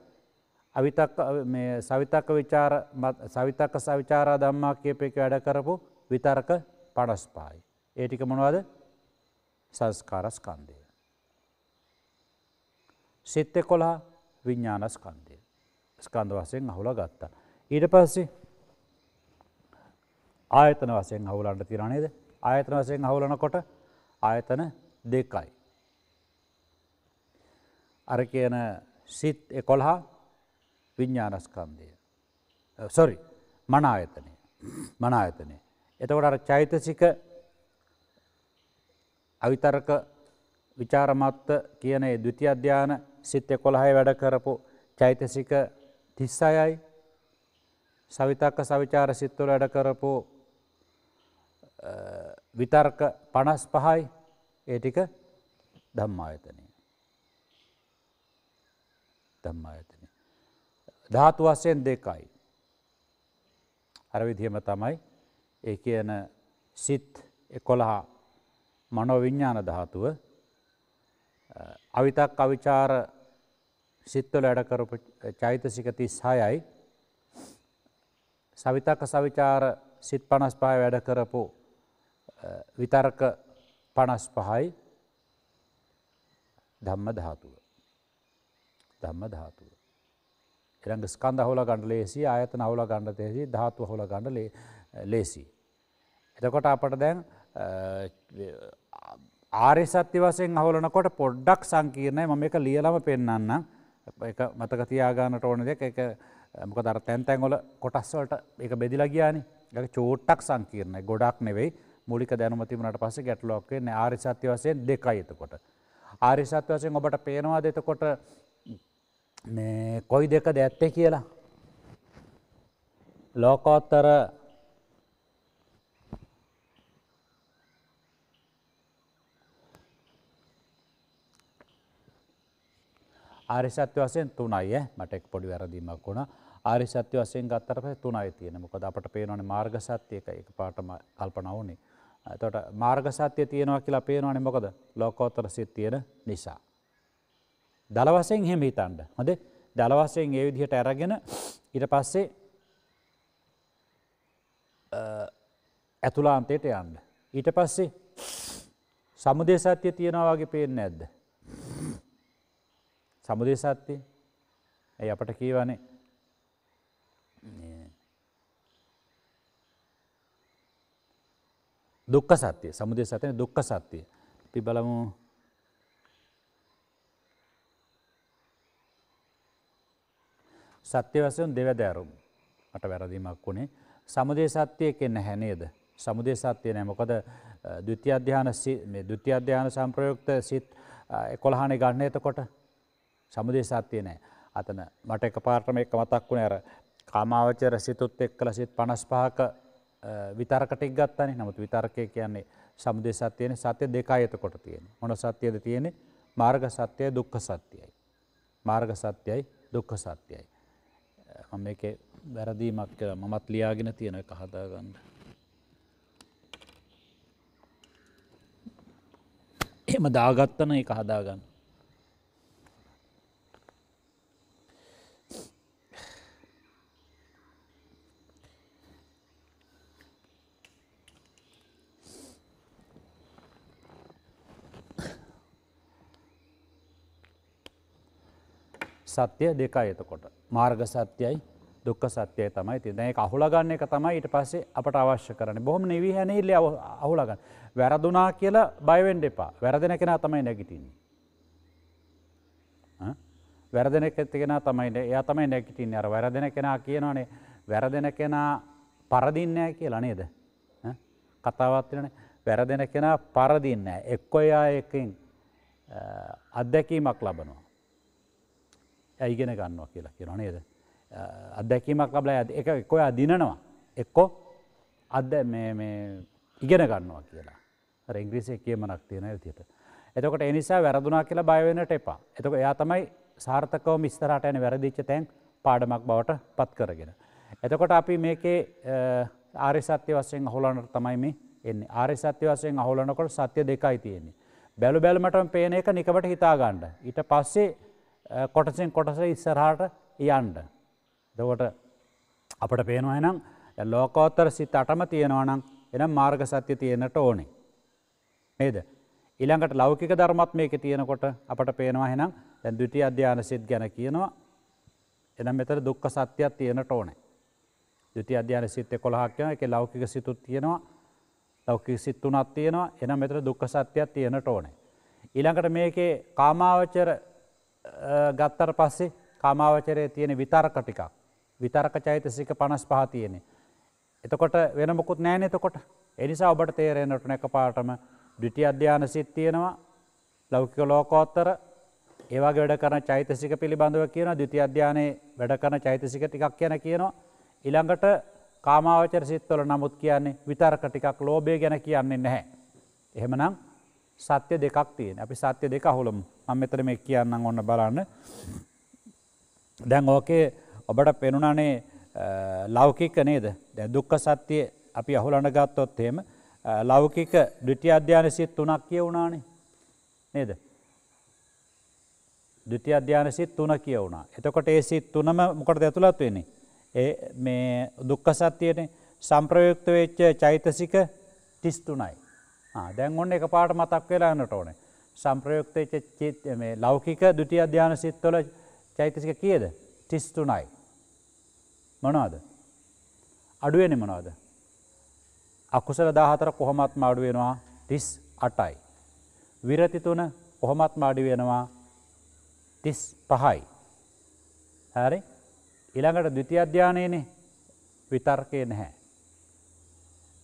සවිතක්ක සවිතක්ක සවිචාරා දම්මා කියප එක වැඩ කරපු විතර්ක පඩස්පායි. ඒටික මොනවාද සංස්කාරස්කන්දය. සිත් එකොළහා විඤ්ඥානස්කන්දය. ස්කන්ධ වසයෙන් අහුල ගත්තා. ඊට පස්සේ ආයතන වසයෙන් හවුලන්ට තිරණේද ආයතන වසයෙන් හවුලන කොට ආයතන දෙකයි. අර කියන සිත් එකොළහා විඤ්ඥානස්කන්දය. සොරි මන ආයතනය මන ආයතනය. එතකොට අර චෛතසික අවිතරක විචාරමත්ත කියන දෘති අධ්‍යාන සිත් එකොළහයි වැඩ කරපු චෛතසික තිස්ස අයයි සවිතක්ක සවිචාර සිත්තුල වැඩ කරපු විතර්ක පනස් පහයි ඒටික ධම්මායතනය. ධම්මායතනය. ධාතු වසයෙන් දෙකයි. අරවිදිහම තමයි ඒ කියන සිත් එකොළහා මනොවිඤ්ඥාන ධාතුව අවිතක් අවිචාර සිත්වල වැඩ කරපු චෛතසික තිස් හයයි සවිතක සවිචාර සිත් පනස් පහ වැඩ කරපු විතර්ක පනස් පහයි ධම්ම ධාතුව. ධම්ම ධාතුව. එරඟ ස්කන්ද හොල ගණඩ ලේසි ආයතන හුල ගණඩ තේසි ධාතුව හොල ගණඩ ලේසි. එතකොට අපට දැන් ආරය සත්‍ය වසයෙන් හවලනකොට පොඩ්ඩක් සංකීර්ණය මම එක ලියලම පෙන්න්න මතක තියාගානට ඕන දෙක එක මොක දර තැන්තැන්ගොල කොටස්වලට එක බෙදිලා ගියානි ගක චෝට්ටක් සංකීරණය ගොඩක් නෙවෙයි මුලික දැනුමතිමට පස ගැටලොක්කේ ආරි සත්‍ය වසයෙන් දෙකයි එතකොට. ආරි සත්‍ය වසයෙන් ඔබට පේනවා දෙතකොට කොයි දෙක දැත්තේ කියලා. ලෝකෝත්තර ආරිසත්‍ය වසයෙන් තුනයි මට පොඩි වැරදිීමක් වුණ ආරිසත්‍ය වසයෙන් ගත්තරප තුනයි තියෙන මොකද අපට පේනවන මාර්ගසත්‍යයක එක පාටම කල්පනවුනේ. තොට මාර්ගසත්‍ය තියෙනවා කියලා පේනවන මොකද ලෝකෝතර සිත් තියෙන නිසා. දළවසයෙන් හෙම හිතන්ඩ හොද දළවසයෙන් ඒ විදිහට ඇරගෙන ඉට පස්සේ ඇතුලාන්තයට යන්න. ඊට පස්සේ සමුදේ සත්‍යය තියෙනවාගේ පේෙන් ඇද. සමුදේ සත්‍යය ඇයි අපට කියවනේ දුක්ක සත්‍යය සමුදේ සතන දුක්ක සත්‍යය අපි බලමු සත්‍ය වසයන් දෙවදෑරුම් මට වැරදිීමක් වුණේ සමුදේ සත්‍යය කෙන්න හැනේද සමුදේ සත්‍යය නෑමොකද දෘති්‍යධ්‍යාන දෘති්‍යධ්‍යාන සම්ප්‍රයුක්ත සිත් කොළහනේ ගන්න එතකොට සමුදේ සත්‍යය නෑ. අතන මට එක පාර්ටම එක මතක් වුණ ඇර කාමාවචර සිතුත් එක් කළ සිත් පනස් පහක විතර්කටෙක් ගත්තන නමුත් විතර්කය කියන්නේ සමුදේ සත්‍යයන සත්‍ය දෙකායත කොට තියෙන. මොන සත්‍යයද තියෙනෙ මාර්ග සත්‍යය දුක්ක සත්‍යයයි. මාර්ග සත්‍යයයි දුක්ක සත්‍යයයි. මම එක වැරදීමක් මමත් ලියාගෙන තියෙන එක හදාගන්න. එම දාගත්තන එක හදාගන්න. සත්‍යය දෙකයි එතකොට. මාර්ග සත්‍යයි දුක්ක සත්‍යය තමයි ති දැ අහුලගන්න එක තමයි ඉට පස්සේ අපට අවශ්‍ය කරන බොහම නිවී හැනල්ල අහුලගන්න. වැරදුනා කියලා බයිවෙන්ඩ එපා වැරදෙන කෙනා තමයි නැගිටින්නේ. වැරදෙන කෙතිෙන තමයි එයා තමයි නැගිටින් අර වැරදෙන කෙනා කියනවානේ වැරදෙන කෙනා පරදින්නෑ කියලා නේද. කතාවත්වන වැරදෙන කෙනා පරදින්න එක්කොයා එකින් අත්දැකීමක් ලබනවා. ඇයිගෙන ගන්නවා කියලා කියෙන නේද. අත්දැකීමක් ලබලා ඇ එක කොය දිනනවා එක්කෝ අද ඉගෙන ගන්නවා කියලා රංග්‍රීසිය කියමනක් තියෙන ඇතියට. එතකට එනිසා වැරදුනා කියලා බයවෙනට එපා. එතක එයා තමයි සාර්ථකව මිස්තරට යන වැරදිච්ච තැන් පාඩමක් බවට පත් කරගෙන. එතකොට අපි මේකේ ආරිසත්‍ය වසයෙන් හොලනට තමයි මේ එන්න ආරිසත්‍ය වසයෙන් අහොලනකොට සත්‍ය දෙකයි තියෙන්නේ. බැලු බැලමටම පේන එක නිකට හිතාගණ්ඩ. ඊට පස්සේ කොටසෙන් කොටස ඉස්සරහට යන්ඩ. දකොට අපට පේනවා එනම් ලෝකෝත්තර සිත් අටම තියෙනවනම් එනම් මාර්ග සත්‍ය තියෙනට ඕනේ. නේද. ඉළඟට ලෞකික ධර්මත් මේක තියෙනකොට අපට පේනවා හෙනම් දැන් දුටි අධ්‍යාන සිත් ගැන කියනවා එනම් මෙතර දුක්ක සත්‍යයක් තියෙනට ඕනේ. දුති අධ්‍යාන සිත්තය කොළහක් කියන එක ලෞකික සිතුත් තියෙනවා ලෞකික සිත් වනත් තියෙනවා එනම් මෙතර දුක්ක සත්‍යයක් තියෙනට ඕනේ. ඉළඟට මේකේ කාමාවචර ගත්තර පස්සේ කාමාවචරය තියෙන විතර්ක ටිකක් විතර්ක චෛතසික පනස් පහ තියෙනෙ. එතකොට වෙන මොකුත් නෑන එතකොට එනිසා ඔබට තේරෙනට නැක පාටම ඩිටි අධ්‍යාන සිත් තියෙනවා ලෞකික ලෝකෝත්තර ඒවා ගඩ කරන චෛතසික පිළිබඳව කියන දෘති අධ්‍යානයේ වැඩ කරන චෛතසික ටිකක් කියන කියනවා. ඉළඟට කාමාවචර සිත්වල නමුත් කියන්නේ විතර්ක ටිකක් ලෝබය ගැන කියන්නේ නැහැ. එහෙමනම් සත්‍ය දෙකක් තියෙන අපි සත්‍ය දෙක හොළම් අම් මෙතර මේ කියන්න ඔන්න බලන්න දැන් ඕකේ ඔබට පෙනුණනේ ලෞකික නේද දැ දුක්ක සත්‍යය අපි අහුලන ගත්තොත්තේම ලෞකික ඩිටි අධ්‍යාන සිත් තුනක් කියවුණානේ නේද ඩිටි අධ්‍යාන සිත් තුන කියවුණා එතකොට ඒ සිත් තුනම මොකට ඇතුළත් වෙන්නේ ඒ මේ දුක්ක සත්‍යයනේ සම්ප්‍රයුක්ත වෙච්ච චෛතසික තිස්තුනයි දැන් ඔන්න එක පාට මතක් වෙලාන්නට ඕන. සම්ප්‍රයුක්ත ලෞකික දුටිය අධ්‍යාන සිත්තොල චෛතසික කියද තිස්තුනයි. මොනවාද. අඩුවෙන මොනවාද. අකුසල දාහතර කොහොමත් මාඩුවෙනවා තිස් අටයි. විරතිතුන කොහොමත් මාඩි වෙනවා තිස් පහයි. හැරි ඉළඟට දවිති අධ්‍යානයනේ විතර්කය නැහැ.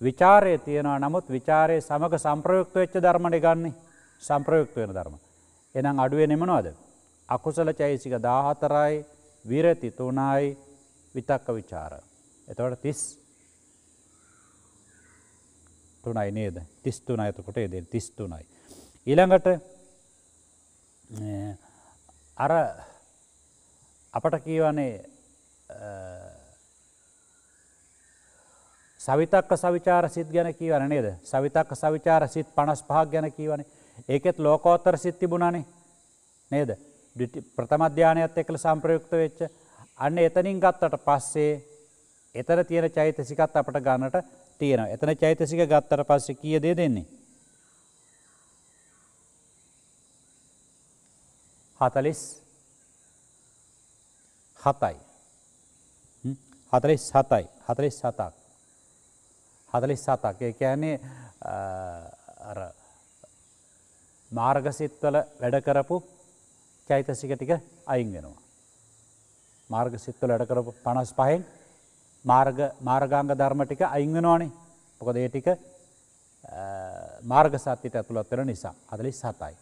විචාරය තියෙනවා නමුත් විචාරය සමඟ සම්ප්‍රයුක්ත වෙච්ච ධර්මණ ගන්නේ සම්ප්‍රයුක්ත වෙන ධර්ම. එනම් අඩුවේ නෙමනවාද. අකුසල චෛසික දාහතරයි විරති තුනයි විතක්ක විචාර. එතවට තිස් තුනයි නේද තිස්තුන ඇතකොටේ දේ තිස්තුනයි. ඉළඟට අර අපට කියවනේ සවිතක්ක සවිචාර සිත් ගැන කියවන නේද සවිතක්ක සවිචාර සිත් පනස් පහක් ගැන කියවන ඒකෙත් ලෝකෝත්තර සිත් තිබුණනේ නේද ප්‍රථමධ්‍යානයත් එකල සම්ප්‍රයුක්ත වෙච්ච අන්න එතනින් ගත්තට පස්සේ එතර තියෙන චෛතසිකත් අපට ගන්නට තියෙනවා එතන චෛතසික ගත්තට පස්සේ කිය දේ දෙන්නේ හතලිස් හතයි හතලිස් හතයි හතලිස් හතක් හදලි සතක් ඒ කියන්නේ මාර්ගසිත්වල වැඩකරපු චෛතසික ටික අයින් වෙනවා. මාර්ගසිත්වල වැඩකරපු පනස් පහෙන් මාර්ගාංග ධර්ම ටික අයින් වෙනවානේ පොකද ඒ ටික මාර්ග සත්‍යයට ඇතුළත් වෙන නිසා හදලි සතයි.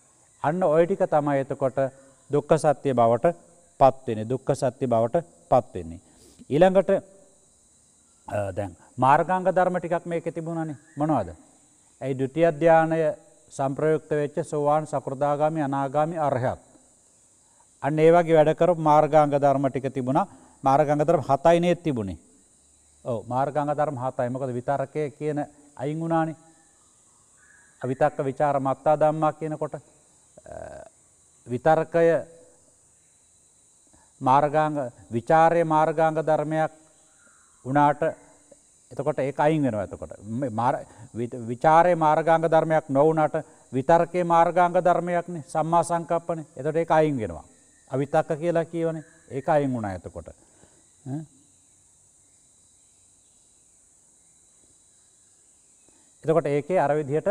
අන්න ඔය ටික තමයි එතකොට දුක්ඛ සත්‍ය බවට පත්වෙන්නේ දුක්ඛ සත්‍ය බවට පත්වෙන්නේ. ඊළඟට දැන් මාර්ගංග ධර්ම ටිකක් මේක තිබුණනි මොනවද. ඇයි ඩුටිය අධ්‍යානය සම්ප්‍රයුක්ත වෙච්ච සෝවාන් සකෘදාගාමි අනාගාමි අර්හත්. අන්න ඒවාගේ වැඩකර මාර්ගංග ධර්ම ටික තිබුණ මාර්ගංග ධර්ම හතයි නේත් තිබුණි. ඕ මාර්ගංග ධර්ම හතයි මොකද විතරකය කියන අයින් වුණානි අවිතක්ක විචාර මත්තා දම්මා කියනකොට විතර්කය මාර්ගාංග විචාරය මාර්ගාංග ධර්මයක් වනාට එතකොට ඒ අයින් වෙනවා එතකොට විචාරය මාර්ගංග ධර්මයක් නොවනට විතර්කය මාර්ගංග ධර්මයක්න සම්මා සංකප්පන එතට ඒ අයින් වෙනවා. අවිතක්ක කියලා කියවන ඒ අයින් වුණා එතකොට. එතකොට ඒකේ අරවිදියට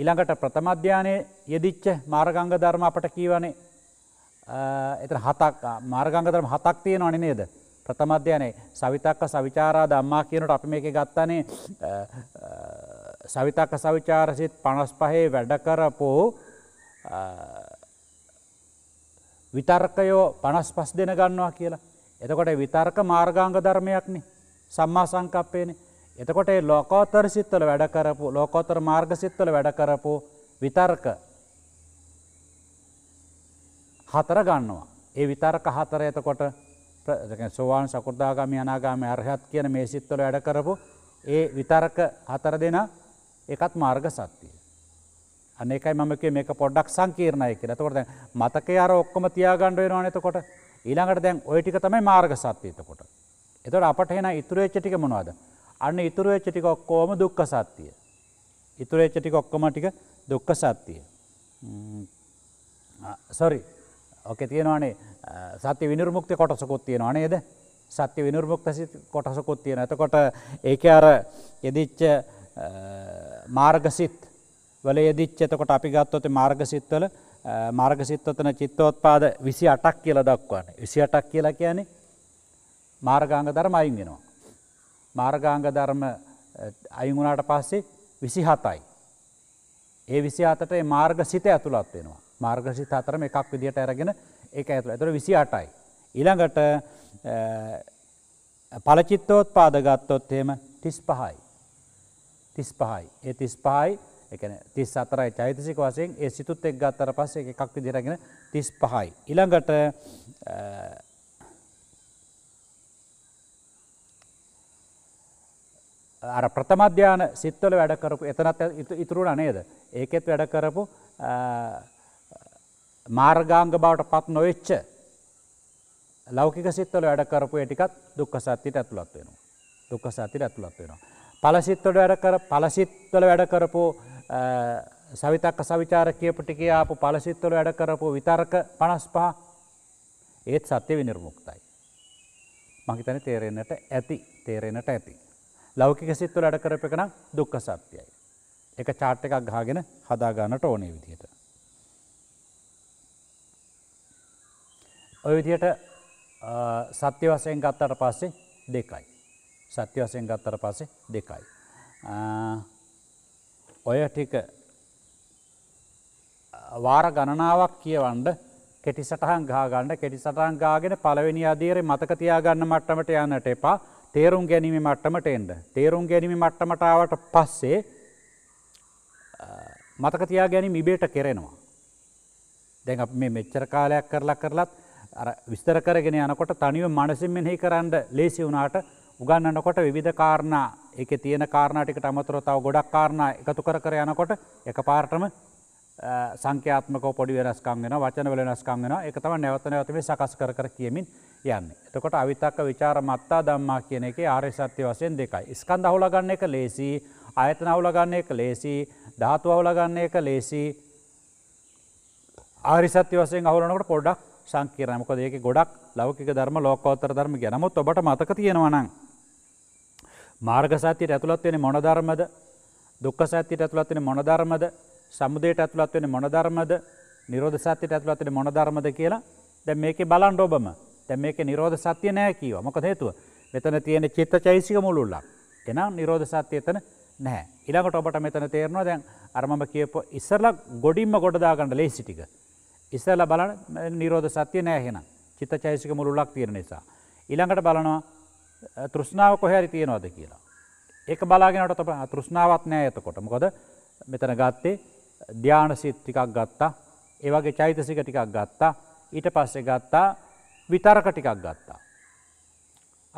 ඉළඟට ප්‍රථමධ්‍යානය යෙදිච්ච මාර්ගංග ධර්ම අපට කියවනේ එත හතක් මාර්ගංග ධර්ම හතක් තියෙනවනි නේද. ප්‍රථමධ්‍යයනේ සවිතක්ක සවිචාරා දම්මා කියනට අපි මේක ගත්තනේ සවිතක්ක සවිචාරසිත් පනස් පහේ වැඩ කරපෝ විතර්කයෝ පනස් පස් දෙන ගන්නවා කියලා. එතකොට විතර්ක මාර්ගංග ධර්මයක්නේ සම්මා සංකප්පයනේ. එතකොට ලෝකෝතර සිත්තල වැඩ කරපු ලෝකෝතර මාර්ග සිත්තල වැඩ කරපු විතර්ක හතර ගන්නවා. ඒ විතර්ක හතර එතකොට සෝවාන් සකෘදාගම යනාගාම අර්හත් කියන මේ සිත්තොල වැඩ කරපු ඒ විතරක හතර දෙෙන එකත් මාර්ග සත්තිය. අනෙකයි මමක මේක පොඩ්ඩක් සංකීරණය කිය තකොට දැන් මතක අර ඔක්කොම තියාගණ්ඩුව නනතකොට ඊළඟට දැන් ඔයටික තමයි මාර්ග සත්‍යයතකොට. එතට අපට එෙන ඉතුරේච්චටික මොනවාද. අන්න ඉතුරේච්චටික ඔක්කෝම දුක්ක සත්තිය. ඉතුරේච්චටික ඔක්කොම ටික දුක්ක සත්තිය. සොරි ඕක තියෙනවානේ සත්‍ය විනිර්මුක්ති කොටසකුත් තියෙනවා නේද සත්‍ය විනිර්මුක්ත කොටසකුත් තියෙන ඇතකොට ඒක අර යෙදිච්ච මාර්ගසිත් වල යෙදිච්ච එතකොට අපි ගත්තොත මාර්ගසිත්වල මාර්ගසිත්වතන චිත්තවත්පාද විසි අටක් කියල දක්වන්නේ විසි අටක් කියලා කියන්නේ මාර්ගාංග ධර්ම අයින් වෙනවා. මාර්ගාංග ධර්ම අයිගුණාට පස්සේ විසි හතයි. ඒ විසි අතට මාර්ග සිත ඇතුළත් වෙනවා මාර්ගසිත අතරම එකක් විදිහට ඇරගෙන ඒක ඇතුළ ඇතුර විසි අටයි. ඉළඟට පලචිත්තෝත් පාදගත්තොත් එහෙම තිස් පහයි. තිස් පහයි. ඒ තිස් පහයි එකන තිස් අතරයි චෛතසික වසයෙන් ඒ සිතුත් එක් ගත්තර පස්ස එක එකක් විදිරගෙන තිස් පහයි. ඉළඟට අර ප්‍රථමධ්‍යාන සිත්වල වැඩකරපු එතනත් ඉතුරුණ නේද ඒකෙත් වැඩකරපු මාර්ගාංග බවට පත් නොවෙච්ච ලෞකික සිත්වල වැඩකරපු ටිකත් දුක්ක සත්තිට ඇතුළත් වෙනවා. දුක්ක සතිට ඇතුළත් වෙනවා. පලසිත්වල වැඩකර පලසිත්වල වැඩකරපු සවිතක්ක සවිචාර කියපටික ආපු පලසිත්වල වැඩකරපු විතර්ක පනස් පහ ඒත් සත්‍ය විනිර්මුක්තයි. මහිතන තේරෙන්නට ඇති තේරෙනට ඇති. ලෞකික සිත්තුල අඩකරප කන දුක්ක සත්‍යයයි. එක චාට් එකක් ගාගෙන හදාගන්නට ඕනේ විදිහයට. ඔය විදියට සත්‍ය වසයෙන් ගත්තට පස්සේ දෙකයි. සත්‍ය වසයෙන් ගත්තට පස්සේ දෙකයි. ඔය ටික වාර ගණනාවක් කියවන්ඩ කෙටි සටහන් ගාගණ්ඩ කෙටි සටහන් ගාගෙන පලවෙනි අදීරේ මතකතියාගන්න මට්ටමට යන්නට එපා තේරුම් ගැනීම මට්ටමට එන්ඩ. තේරුම් ගැනීම මට්ටමටාවට පස්සේ මතකතියා ගැනීම ඉබේට කෙරෙනවා. දැන් අප මේ මෙච්චර කාලයක් කරලා කරලත් විස්තර කරගෙන යනකොට තනිව මනසින් මෙහි කරන්න ලේසි වුණට උගන්නනකොට විධ කාරණා එක තියෙන කාරණටිකට අමතුර තව ගොඩක් කාරණා එකතු කර කර යනකොට එක පාර්ටම සංඛ්‍යාත්මක පොඩි වෙනස්කංගෙන වචන වෙනස්කංගෙන එක තම නැවත නැවතමේ සකස් කර කර කියමින් යන්න. එතකොට අවිතක්ක විචාර මත්තා දම්මා කියන එක ආරය සත්‍ය වසයෙන් දෙකයි. ස්කන් දහුලගන්න එක ලේසි අයතන අවුලගන්න එක ලේසි ධාතු අවුලගන්න එක ලේසි ආරිසත්‍ය වසයෙන් අවුලනකට පොඩ්ඩක් සංකීරණ මොකද ඒක ගොඩක් ලෞකික ධර්ම ලෝකෝත්තර ධර්ම ගැනමුත් ඔබට මතක තියෙනවනම්. මාර්ග සත්‍යයට ඇතුළත් වෙන මොනධර්මද දුක්ඛ සත්‍යයට ඇතුළත් වෙන මොනධර්මද සමුදයට ඇතුළත් වෙන මොනධර්මද නිරෝධ සත්‍යයට ඇතුළත් වෙන මොනධර්මද කියලා දැන් මේකේ බලන්න ඔබම. දැන් මේකේ නිරෝධ සත්‍ය නෑ කියවා. මොකද හේතුව? මෙතන තියෙන චිත්තචෛසික මුලුල්ලක්. එහෙනම් නිරෝධ සත්‍ය එතන නැහැ. ඊළඟට ඔබට මෙතන තේරෙනවා දැන් අර මම කියපුවා ඉස්සලා ගොඩින්ම ගොඩ දාගන්න ලේසි ටික. ඉස්සල බලන නිරෝධ සත්‍යය නෑහෙන චිත චෛසික මුළුලක් තියෙන නිසා. ඉළඟට බලනවා තෘෂ්ණාව කොහැරි තියෙනවාද කියලා. ඒක බලාගෙනට තප තෘෂ්ණාවත් නෑ ඇතකොට මොකොද මෙතන ගත්තේ ධ්‍යාන සිත්තිකක් ගත්තා ඒවගේ චෛතසික ටිකක් ගත්තා ඊට පස්සේ ගත්තා විතරක ටිකක් ගත්තා.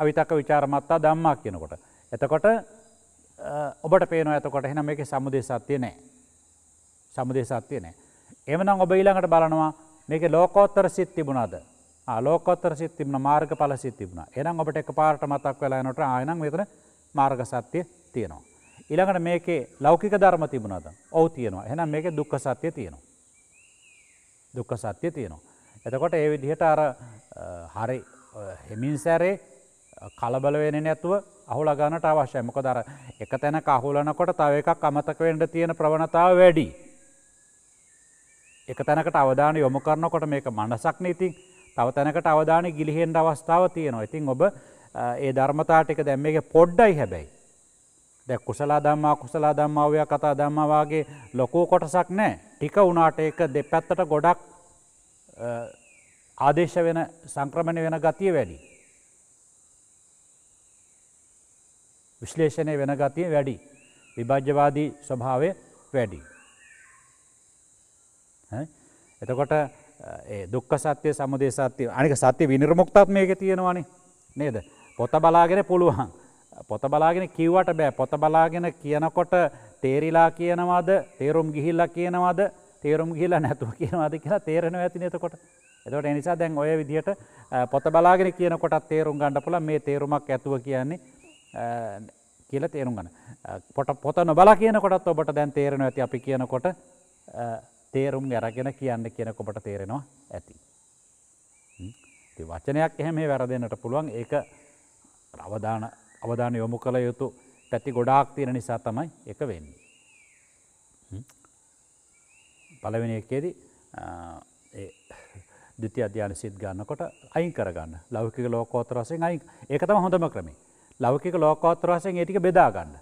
අවිතක විචාරමත්තා දම්මක් කියනකොට. එතකොට ඔබට පේන ඇතකොට හෙන මේක සමුදේ සත්‍යය නෑ. සමුදේ සත්‍යය නෑ. එමනම් ඔබ ඊළඟට බලනවා මේක ලෝකෝත්තර සිත් තිබුණාද ලෝකොත්තර සිත් තිබන මාර්ග පල සිත් තිබුණ එනම් ඔබට එක පාට මතක් වෙලා නොට ආයනම් මෙතන මාර්ග සත්‍යය තියෙනවා. ඉළඟට මේකේ ලෞකික ධර්ම තිබුණද ඔව තියෙනවා එනම් මේක දුක්ක සත්‍යය තියෙනවා. දුක්ක සත්‍යය තියෙනවා. එතකොට ඒ විදිහට අර හරි හෙමින් සැරේ කලබලවෙන නැතුව අහුල ගන්නට අවශ්‍යය මොක දර එක තැන කහුලනකොට තව එකක් අමතක වෙන්ඩ තියෙන ප්‍රවණතාව වැඩි. එක තැනකට අවධාන යොමු කරනකොට මේක මනසක් නීතින් තව තැනකට අවධාන ගිලිහෙන්ට අවස්ථාව තියෙනවා ඉතින් ඔබ ඒ ධර්මතාටික දැම්මගේ පොඩ්ඩයි හැබැයි. දැ කුසලා දම්මා කුසලා දම්මාවය කතා දම්මවාගේ ලොකෝ කොටසක් නෑ ටික වුණාට එක දෙපැත්තට ගොඩක් ආදේශ වෙන සංක්‍රමණය වෙන ගතිය වැඩි. විශ්ලේෂණය වෙන ගතිය වැඩි. විභජ්‍යවාදී ස්වභාවය වැඩි. එතකොට දුක්ක සත්‍යය සමුදේ සත්‍යය අනික සත්‍ය විනිර්මුක්තාත්මයක තියෙනවානේ නේද. පොත බලාගෙන පුළුවන්. පොත බලාගෙන කිව්වට බෑ පොත බලාගෙන කියනකොට තේරිලා කියනවාද තේරුම් ගිහිල්ලා කියනවාද තේරුම් ගිහිලා නැතුව කියනවාද කියලා තේරෙන ඇති නතකොට. එතට එනිසා දැන් ඔය විදිහට පොත බලාගෙන කියනකොටත් තේරුම් ගණඩ පුල මේ තේරුමක් ඇතුව කියන්නේ කියල තේරුම් ගන්න. පොට පොත නොබලා කියනකොටත් ඔබට දැන් තේරෙන ඇති අපි කියනකොට තේරුම් ගැරගෙන කියන්න කියනකොට තේරෙනවා ඇති. වචනයක් එහෙම මේ වැරදන්නට පුළුවන් ඒක අවධාන අවධාන යොමු කළ යුතු පැති ගොඩාක් තියෙන නිසා තමයි එක වෙන්නේ. පලවෙනි එකේද දිති අධ්‍යාන සිද් ගන්නකොට අයින් කරගන්න ලෞකික ලෝකෝතරසෙන් අයි ඒක තම හොඳම ක්‍රමේ ලෞකික ලෝකෝතරසෙන් ඒටික බෙදාගන්න.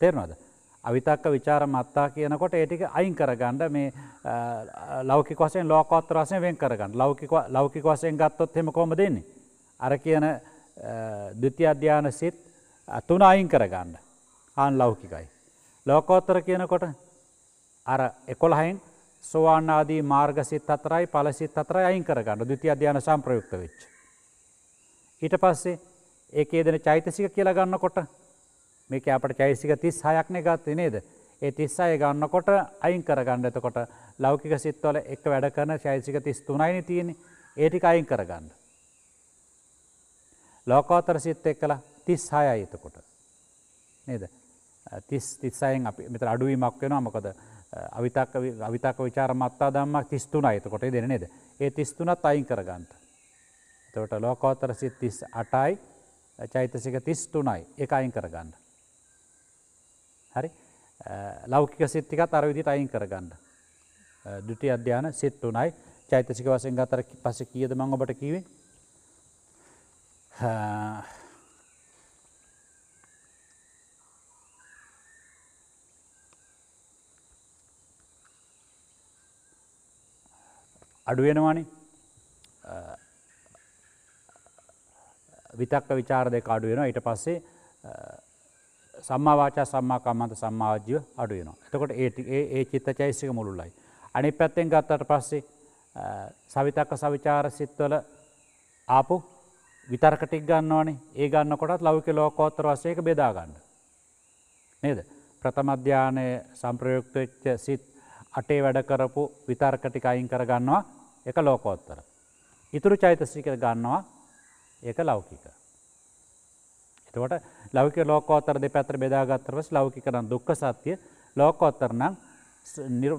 තේරනද අවිතක්ක විචාර මත්තා කියනකොට ඒටික අයින් කරගණ්ඩ මේ ලෞකික වසෙන් ලෝකොත්තර වසය වෙන් කරගන්න ලෞකික වසයෙන් ගත්තොත් හෙම කොම දෙන්නේ. අර කියන දෘති අධ්‍යාන සිත් තුන අයින් කරගන්න ආන් ලෞකිකයි. ලෝකෝත්තර කියනකොට අර එකොළහයින් සෝවාන්නාදී මාර්ග සිත් අතරයි පලසිත් අතර අයින් කරගන්න දෘති අධ්‍යාන සම්ප්‍රයුක්ත වෙච්ච. ඊට පස්සේ ඒ ඒදන චෛතසික කියලගන්නකොට මේක අපට චෛසික තිස් හයක්න ගත්ති නේද. ඒ තිස්සාය ගන්නකොට අයින් කරගන්න එතකොට ලෞකික සිත්වල එක වැඩ කරන ශෛසික තිස් තුනයින තියෙන ඒටික අයින් කරගන්න. ලෝකෝතර සිත් එක් කළ තිස් හායයි එතකොට. නේද තිස් තිස්සායෙන් අපි මෙත අඩුවීමක් වෙනවා මොකද අවිතක් අවිතක විචාර මත්තා දම්මක් තිස්තුන අයතකොට දෙනෙද ඒ තිස්තුනත් අයින් කරගන්ට. එතකොට ලෝකෝතර සිත් තිස් අටයි චෛතසික තිස්තුනයි එක අයින් කරගන්න. හරි ලෞකික සිත් ටිකත් අර විදිහට අයින් කරගන්න. ද්විතීය අධ්‍යාන සිත් තුනයි චෛතසික වශයෙන් ගතර පස්සේ කීයද මම ඔබට කිව්වේ? අඩු වෙනවානේ විතක්ක ਵਿਚාර දෙක අඩු වෙනවා ඊට පස්සේ සම්මාවාචා සම්මාකම්මන්ත සම්මාජ්‍යව අඩුවනවා. එතකොට ඒ ඒ චිත්ත චෛසික මුළුල්ලයි. අනි පැත්තෙන් ගත්තට පස්සේ සවිතක්ක සවිචාර සිත්වල ආපු විතර්කටික් ගන්නවනේ ඒ ගන්නකොටත් ලෞක ලෝකෝත්තර වසයක බෙදාගන්න. නේද. ප්‍රථමධ්‍යානය සම්ප්‍රයුක්තච්ච සිත් අටේ වැඩ කරපු විතර්කටික අයින් කර ගන්නවා එක ලෝකෝත්තර. ඉතුරු චෛතසික ගන්නවා ඒක ලෞකික. එතකොට ලෞකික ලෝකෝත්තර දෙපැත්තට බෙදාගත්තට පස්සේ ලෞකික නම් දුක්ඛ සත්‍ය ලෝකෝත්තර නම්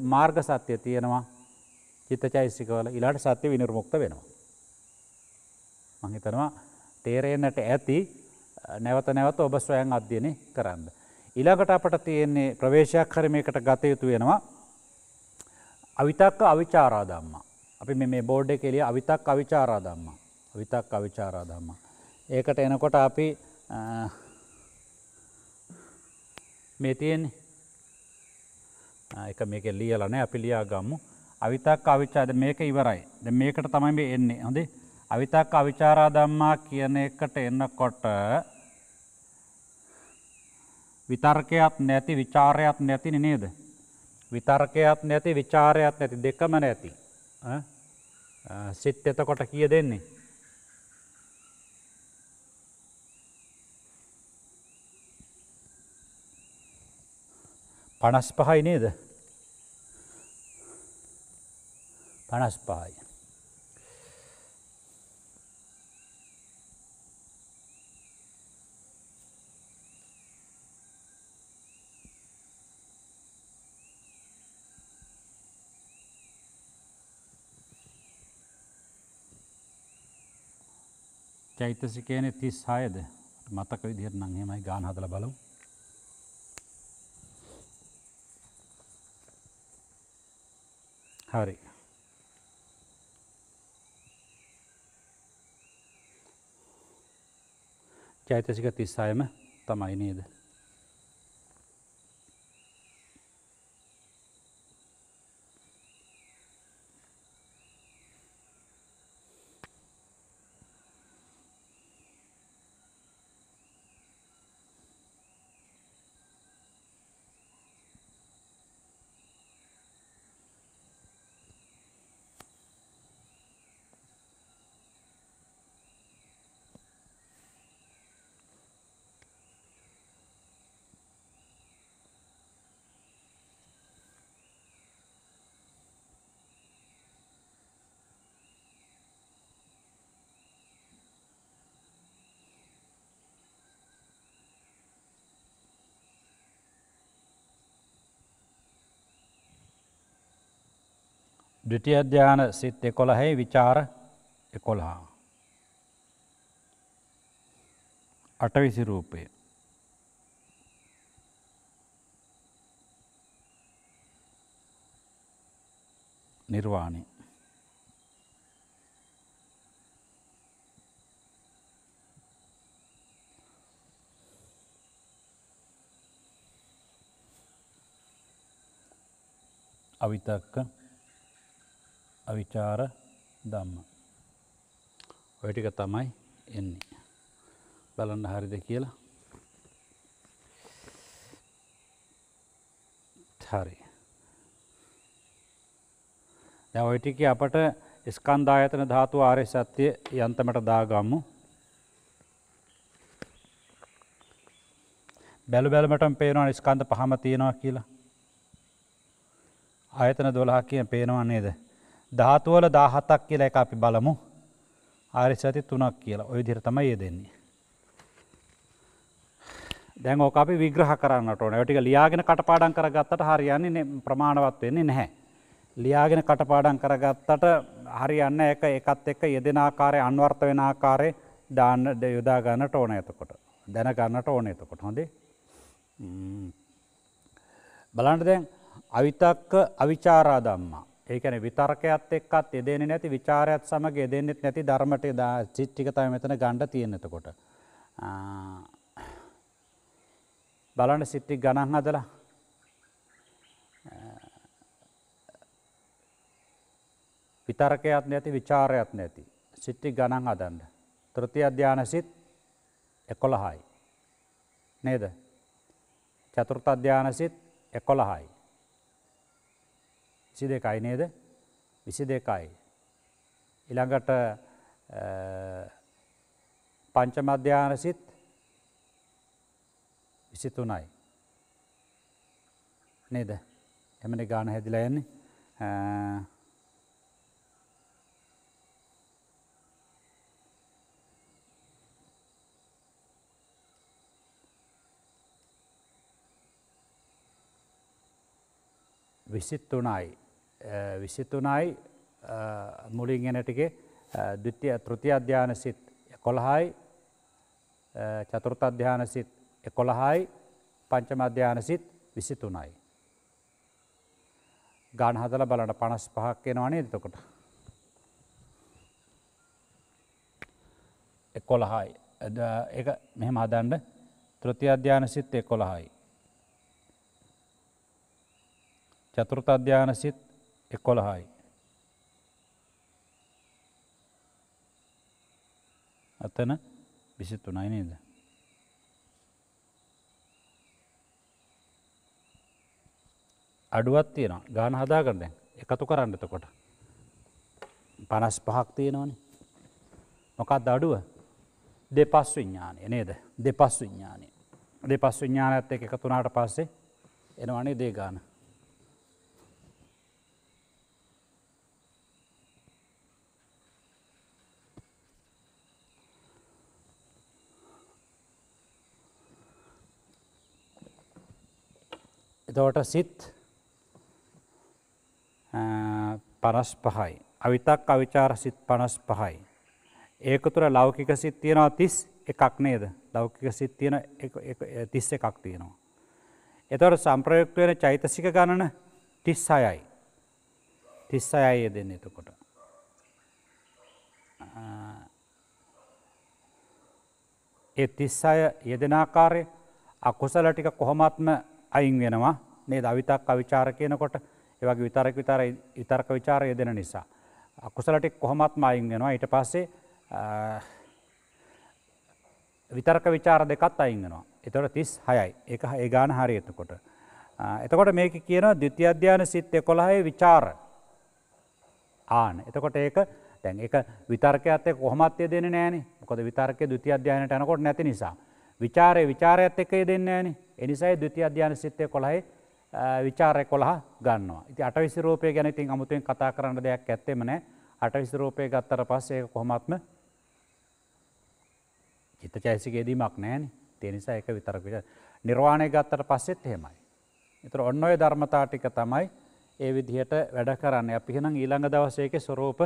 මාර්ග සත්‍ය තියෙනවා චිත්තචෛසිකවල ඊළාට සත්‍ය විනිර්මුක්ත වෙනවා මං හිතනවා තේරෙන්නට ඇති නැවත නැවත ඔබ ස්වයන් අධ්‍යයනය කරන්න ඊළඟට අපට තියෙන්නේ ප්‍රවේශයක් හරමයකට ගත යුතු වෙනවා අවිතක්ක අවිචාරා ධම්මා අපි මේ බෝඩ් එකෙලිය අවිතක් අවිචාරා ධම්මා අවිතක් අවිචාරා ධම්මා ඒකට එනකොට අපි මේ තියෙන්නේ එක මේක ලියලනේ අපි ලියා ගම්මු අවිතක් අවිචාද මේක ඉවරයි ද මේකට තමයි මේ එන්නේ හොඳේ අවිතක් අවිචාරා දම්මා කියන එකට එන්නකොට විතර්කයක් නැති විචාරයක් නැතින නේද විතර්කයක් නැති විචාරයක් නැති දෙකම නැති සිත් එතකොට කිය දෙන්නේ පනස් පහයි නේද පනස් පහයි. චෛතසිකයන තිස් හයද මතක විදිහට නංහෙමයි ගාන හදල බලමු හරි චෛතසික තිස්සායම තමයි නේද ඩිටිය ධ්‍යාන සිත් එකොළහයි විචාර එකොළහා. අටවිසි රූපය. නිර්වාණි. අවිතක්ක අවිචාර දම්ම. ඔයටික තමයි එන්නේ. බලන්න හරිද කියලා හරි. ඔයිටික අපට ස්කන්දායතන ධාතු ආරය සත්‍යය යන්තමට දාගම්මු. බැලු බැලමටම පේනවා ස්කන්ධ පහම තියෙනවා කියලා. ආයතන දොලහ කියෙන් පේනවා නේද. ධාතුවල දාහතක් කියලා එක අපි බලමු ආරිසති තුනක් කියලා ඔය දිරතම ඒ දෙන්නේ. දැන් ඕක අපි විග්‍රහ කරන්නට ඕන ටික ලියාගෙන කටපාඩන් කරගත්තට හරියන්නේ ප්‍රමාණවත් වෙන්නේ නැහැ. ලියාගෙන කටපාඩන් කරගත්තට හරියන්න එක එකත් එක්ක යෙදෙන ආකාරය අන්වර්ථ වෙන ආකාරය දාන්න යොදා ගන්නට ඕන එතකොට දැන ගන්නට ඕන එතකොට හොඳේ බලන්න දැන් අවිතක්ක අවිචාරා දම්මා ඒකැන විතර්කයත් එක්කත් එදෙන නැති විචාරයත් සමග එදෙන්නෙත් නැති ධර්මට දා චිච්චිකතයි මෙතන ගණ්ඩ තියෙනෙතකොට. බලන්න සිට්ටි ගණන් අදලා විතර්කයත් නැති විචාරයත් නැති සිට්ටි ගණන් අදන්න. තෘති අධ්‍යාන සිත් එකොළහයි. නේද. චතුෘත අධ්‍යාන සිත් එකොළහයි. විසි දෙකයි නේද විසි දෙකයි. ඉළඟට පංචමධ්‍යානසිත් විසිතුනයි. නේද එමනි ගාන හැදිල යන්නේ විසිත්තුනයි විසිතුනයි මුලින් එනටික තෘති අධ්‍යාන සිත් කොළහයි චතුෘත අධ්‍යාන සිත් එකොළහයි පංචම අධ්‍යාන සිත් විසිතුනයි. ගාන හදල බලට පනස් පහක් එෙනවානේ එතකොට. එකොළහයි මෙහෙම හදන්ඩ තෘති අධ්‍යාන සිත් එකොළහයි. චතුෘත අධ්‍යාන සිත් එකොළහයි. අතන විසි තුනයි නේද. අඩුවත් තියෙන ගාන හදා කරන එකතු කරන්නත කොට. පනස් පහක් තියෙනවනේ. මොකක්ද අඩුව දෙපස් විඤ්ඥානය නේද දෙපස් විඤ්ඥානය දෙපස් විඤ්ඥානයත් එක එකතුනාට පස්සේ එනවනේ දේගාන එතවට සිත් පනස් පහයි. අවිතක් අවිචාර සිත් පනස් පහයි. ඒක තුර ලෞකික සිත් තියෙනවා තිස් එකක් නේද ලෞකික සිත් තියෙන තිස්ස එකක් තියෙනවා. එතවට සම්ප්‍රයුක්ත වෙන චෛතසික ගණන තිස් අයයි. තිස් අයයි දෙන්න එතකොට. ඒ තිස් අය යෙදෙනාකාරය අකුසල ටික කොහොමත්ම අයින් වෙනවා නේ දවිතක් අවිචාර කියනකොට ඒවගේ විතරක් විතර විතර්ක විචාරය දෙන නිසා. අකුසලටික් කොහොමත්ම අයින්ගෙනවා ඊට පස්සේ විතර්ක විචාර දෙකත් අයින්ගෙනවා. එතොට තිස් හයයි එක ඒ ගාන හරි එතකොට. එතකොට මේක කියන ද්‍යති අධ්‍යාන සිත් එකොළහේ විචාර ආන. එතකොට ඒක තැන් එක විතර්කයත්ය කොහමත්ය දෙන නෑන කොද විතර්ක දුති අධ්‍යානයට යනකොට නැති නිසා. විචාරය විචාරයත් එකේ දෙන්න ෑන එනිසයි දුති අධ්‍යාන සිත්තය කොළහේ විචාරය කොළහ ගන්නවා ඉති අටවිසි රෝපය ගැනතින් අමුතුවෙන් කතා කරන්න දෙයක් ඇත්තෙමනෑ අටවිසි රෝපය ගත්තර පස්සේ කොහොමත්ම චිත චෛසිකේදීමක් නෑන තිනිසා එක විතරකට නිර්වාණය ගත්තට පස්සෙත් හෙමයි. එතර ඔන්න ඔය ධර්මතාටික තමයි ඒ විදිහට වැඩ කරන්න අපිහෙනම් ඊළඟ දවසයක ස්වරූප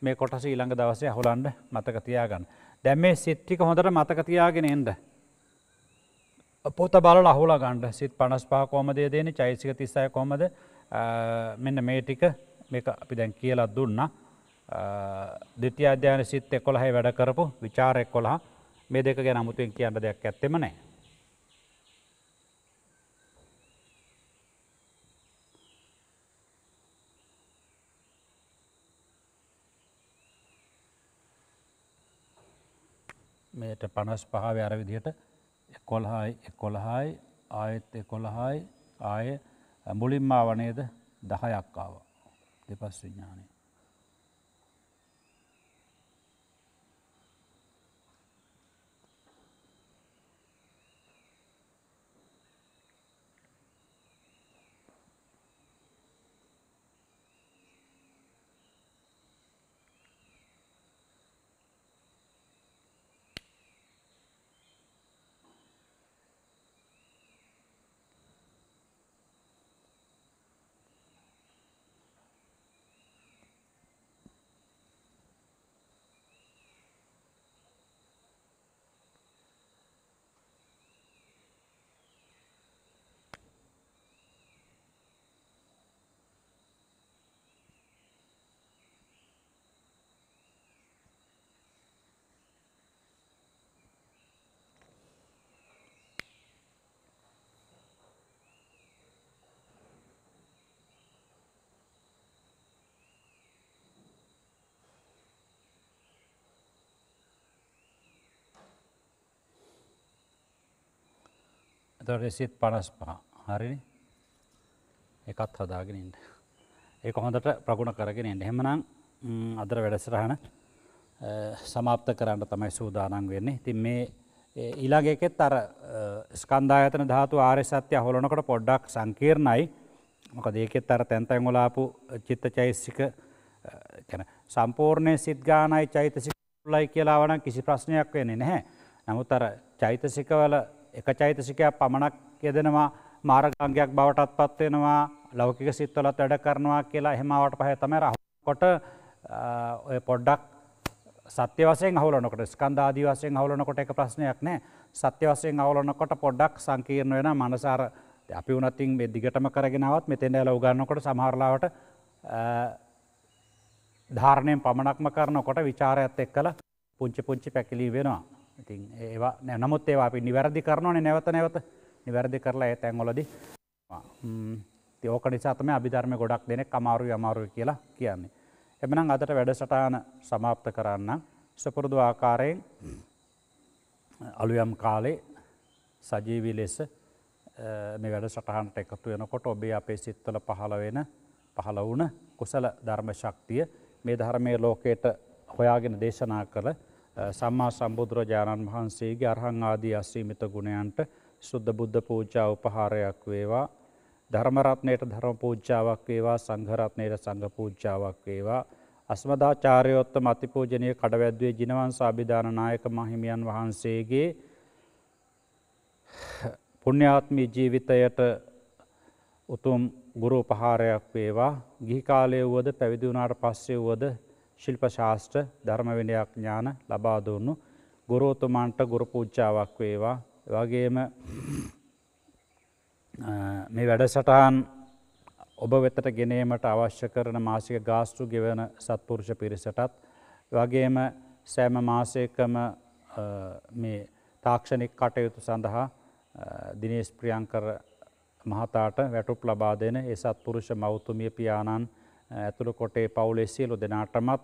මේ කොටස ඊළඟ දවසේ හුලන්ඩ මතකතියාගන්න. දැම් මේ සිට්ටික හොඳට මතකතියාගෙන එන්ට. පොත බල අහුල ගණ්ඩ සිත් පනස්පා කෝමදය දේන චෛසික තිස්සය කොමද මෙන්න මේ ටික මේ අපි දැන් කියලත් දුන්න දෙති අධ්‍යාන සිත් එක් කොළහහි වැඩ කරපු විචාරයක් කොළහා මේ දෙක ගැන අමුතුවෙන් කියන්න දෙයක් ඇත්තෙමනෑ. මේට පනස් පහාව අර විදිහට එකොළහයි එකොළහයි ආයෙත් එකොළහයි ආය මුලින්මාවනේද දහයක්කාව දෙපස් විඥානය. එතවට සිත් පනස් පහ හරිනි එකත් හදාගෙනට ඒ කොහොඳට ප්‍රගුණ කරගෙනට හෙමනම් අදර වැඩසරහන සමාප්ත කරන්න තමයි සූදානන් වෙන්නේ තින් මේ ඊලාගේකෙත් අර ස්කන්දායතන ධාතු ආරය සත්‍ය හොලනකට පොඩ්ඩක් සංකීර්ණයි මොක දේකෙත් අර තැන්තැන් ගොලාපු චිත්ත චෛසික සම්පූර්ණය සිද්ගානයි චෛතසික ලයි කියලාවන කිසි ප්‍රශ්නයක් වෙන්නේ නැහැ නමුත් අර චෛතසිකවල එක චෛතසිකයක් පමණක් යෙදෙනවා මාරගංගයක් බවටත් පත්වෙනවා ලෞකික සිත්වලත් වැඩ කරනවා කියලා හෙමවට පහ තම රහකොට ඔය පොඩ්ඩක් සත්‍ය වසයෙන් හුලනකොට ස්කන්ධාදී වසයෙන් හුලනකොට එක ප්‍රශ්නයක් නෑ සත්‍ය වසයෙන් අවුලනකොට පොඩ්ඩක් සංකීර්ණ වෙන මනසාර අපි වනතින් මෙ දිගටම කරගෙනවත් මෙතෙන් ඇල උගන්නකොට සමහරලාවට ධාරණයෙන් පමණක්ම කරනකොට විචාර ඇත් එක් කළ පුංචි පුංචි පැකිලී වෙනවා. ඉතින් ඒවා නමුත් ඒවා අපි නිවැරදි කරනවනේ නැවත නැවත නිවැරදි කරලා ඒ තැන්වලදී ඕක නිසා තමයි අභිධර්ම ගොඩක් දෙනෙක් අමාරුයි අමාරුයි කියලා කියන්නේ. එමනම් අදට වැඩසටහන සමාප්ත කරන්න සපුරුදු ආකාරයෙන් අලුයම් කාලේ සජීවී ලෙස මේ වැඩ සටහන්ට එකතු වෙනකොට ඔබේ අපේ සිත්තල පහළ වෙන පහළ වුණ කුසල ධර්ම ශක්තිය මේ ධර්මය ලෝකයට හොයාගෙන දේශනා කළ සම්මා සම්බුදුරජාණන් වහන්සේගේ අරහං ආදී අසීමිත ගුණයන්ට සුද්ධ බුද්ධ පූජා උපහාරයක් වේවා ධර්මරත්නයට ධර්ම පූජාවක් වේවා සංඝරත්නයට සංඝ පූජාවක් වේවා අස්මදාචාර්යෝත්තම අතිපූජනීය කඩවැද්දුවේ ජිනවංශ ආභිදාන නායක මහිමියන් වහන්සේගේ පුණ්‍යාත්මී ජීවිතයට උතුම් ගුරු උපහාරයක් වේවා ගිහි කාලයේ වුවද පැවිදි වුණාට පස්සේ වුවද ශිල්ප ශාස්ත්‍ර ධර්මවිනයක් ඥාන ලබා දුන්නු ගුරුතුමන්ට ගුරු පූජාවක් වේවා. වගේම මේ වැඩසටහන් ඔබ වෙතට ගෙනීමට අවශ්‍ය කරන මාසික ගාස්තු ගෙවන සත්පුරුෂ පිරිසටත් වගේම සෑම මාසයකම මේ තාක්ෂණික කටයුතු සඳහා දිනේශ් ප්‍රියංකර මහතාට වැටුප් ලබා දෙන ඒ සත්පුරුෂ මෞතුමිය පියාණන් ඇතුළු කොටේ පවුලේ සියලු දෙනාටමත්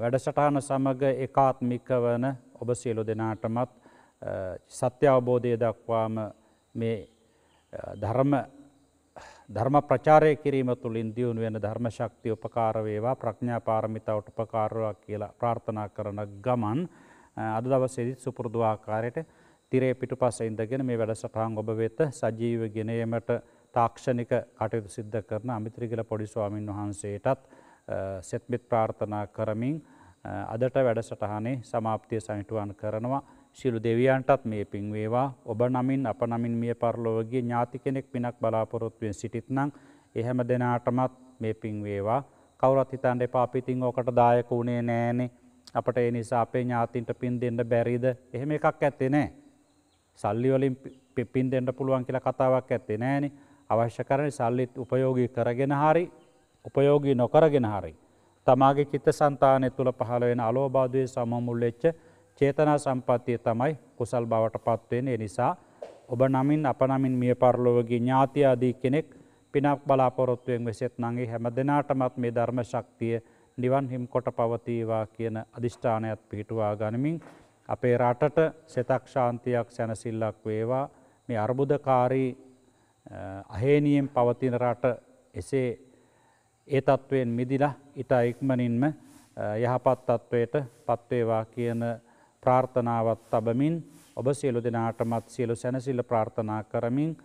වැඩසටාන සමඟ එකාත්මික වන ඔබ සියලු දෙනාටමත් සත්‍ය අවබෝධය දක්වාම මේ ධර්ම ධර්ම ප්‍රචාරය කිරීම තුළින් දියුණු වෙන ධර්ම ශක්තිය උපකාරවේවා ප්‍රඥා පාරමිතාවට උපකාරවා කියලා ප්‍රාර්ථනා කරන ගමන් අද දවසේදීත් සුපුරුදු ආකාරයට තිරේ පිටුපස ඉඳගෙන මේ වැඩසටහන් ඔබ වෙත සජීව ගෙනීමට තාක්ෂණික කටයුතු සිද්ධ කරන අමිත්‍රිගල පොඩි ස්වාමීන් වහන්සේටත් සෙත්මිත් ප්‍රාර්ථනා කරමින් අදට වැඩසටහනේ සමාප්තිය සනිටුවන් කරනවා. ශිලු දෙවියන්ටත් මේ පින්වේවා ඔබ නමින් අප නමින් මිය පරලොවගේ ඥාති කෙනෙක් පිනක් බලාපොරොත්තුවෙන් සිටිත්නං එහෙම දෙනාටමත් මේ පින්වේවා කවරත් හිතන්ට පාපිතිං ඕකට දායක වුණේ නෑනේ අපට ඒ නිසා අපේ ඥාතින්ට පින් දෙන්න බැරිද එහෙම එකක් ඇත්තේ නෑ. සල්ලිවලින් පින් දෙන්න පුළුවන් කියලා කතාවක් ඇත්තේ නෑනේ අවශ්‍ය කරන සල්ලිත් උපයෝගී කරගෙන හරි උපයෝගී නොකරගෙන හරි. තමාගේ චිත්ත සන්තානය තුළ පහළවෙන අලෝබාධය සමමුල්ලෙච්ච චේතනා සම්පත්තිය තමයි කුසල් බවට පත්වෙන එනිසා ඔබ නමින් අප නමින් මිය පරලොවගේ ඥාති අදී කෙනෙක් පිනක් බලාපොරොත්තුවෙන් වෙසෙත් නගේ හැම දෙනාටමත් මේ ධර්ම ශක්තිය නිවන් හිම්කොට පවතීවා කියන අධිෂ්ඨානයත් පිහිටුවා ගනිමින් අපේ රටට සෙතක්ෂාන්තියක් සැනසිල්ලක් වේවා මේ අර්බුදකාරී අහේනියෙන් පවතින රට එසේ ඒ තත්ත්වයෙන් මිදිලා ඉතා ඉක්මනින්ම යහපත් තත්ත්වයට පත්වේවා කියන ප්‍රාර්ථනාවත් තබමින් ඔබ සියලු දෙනාටමත් සියලු සැනසිල්ල ප්‍රාර්ථනා කරමින්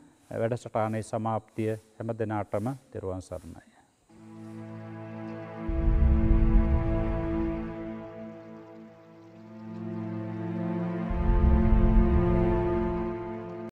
වැඩසටානේ සමාප්තිය හැම දෙනාටම තෙරුවන් සරණයි.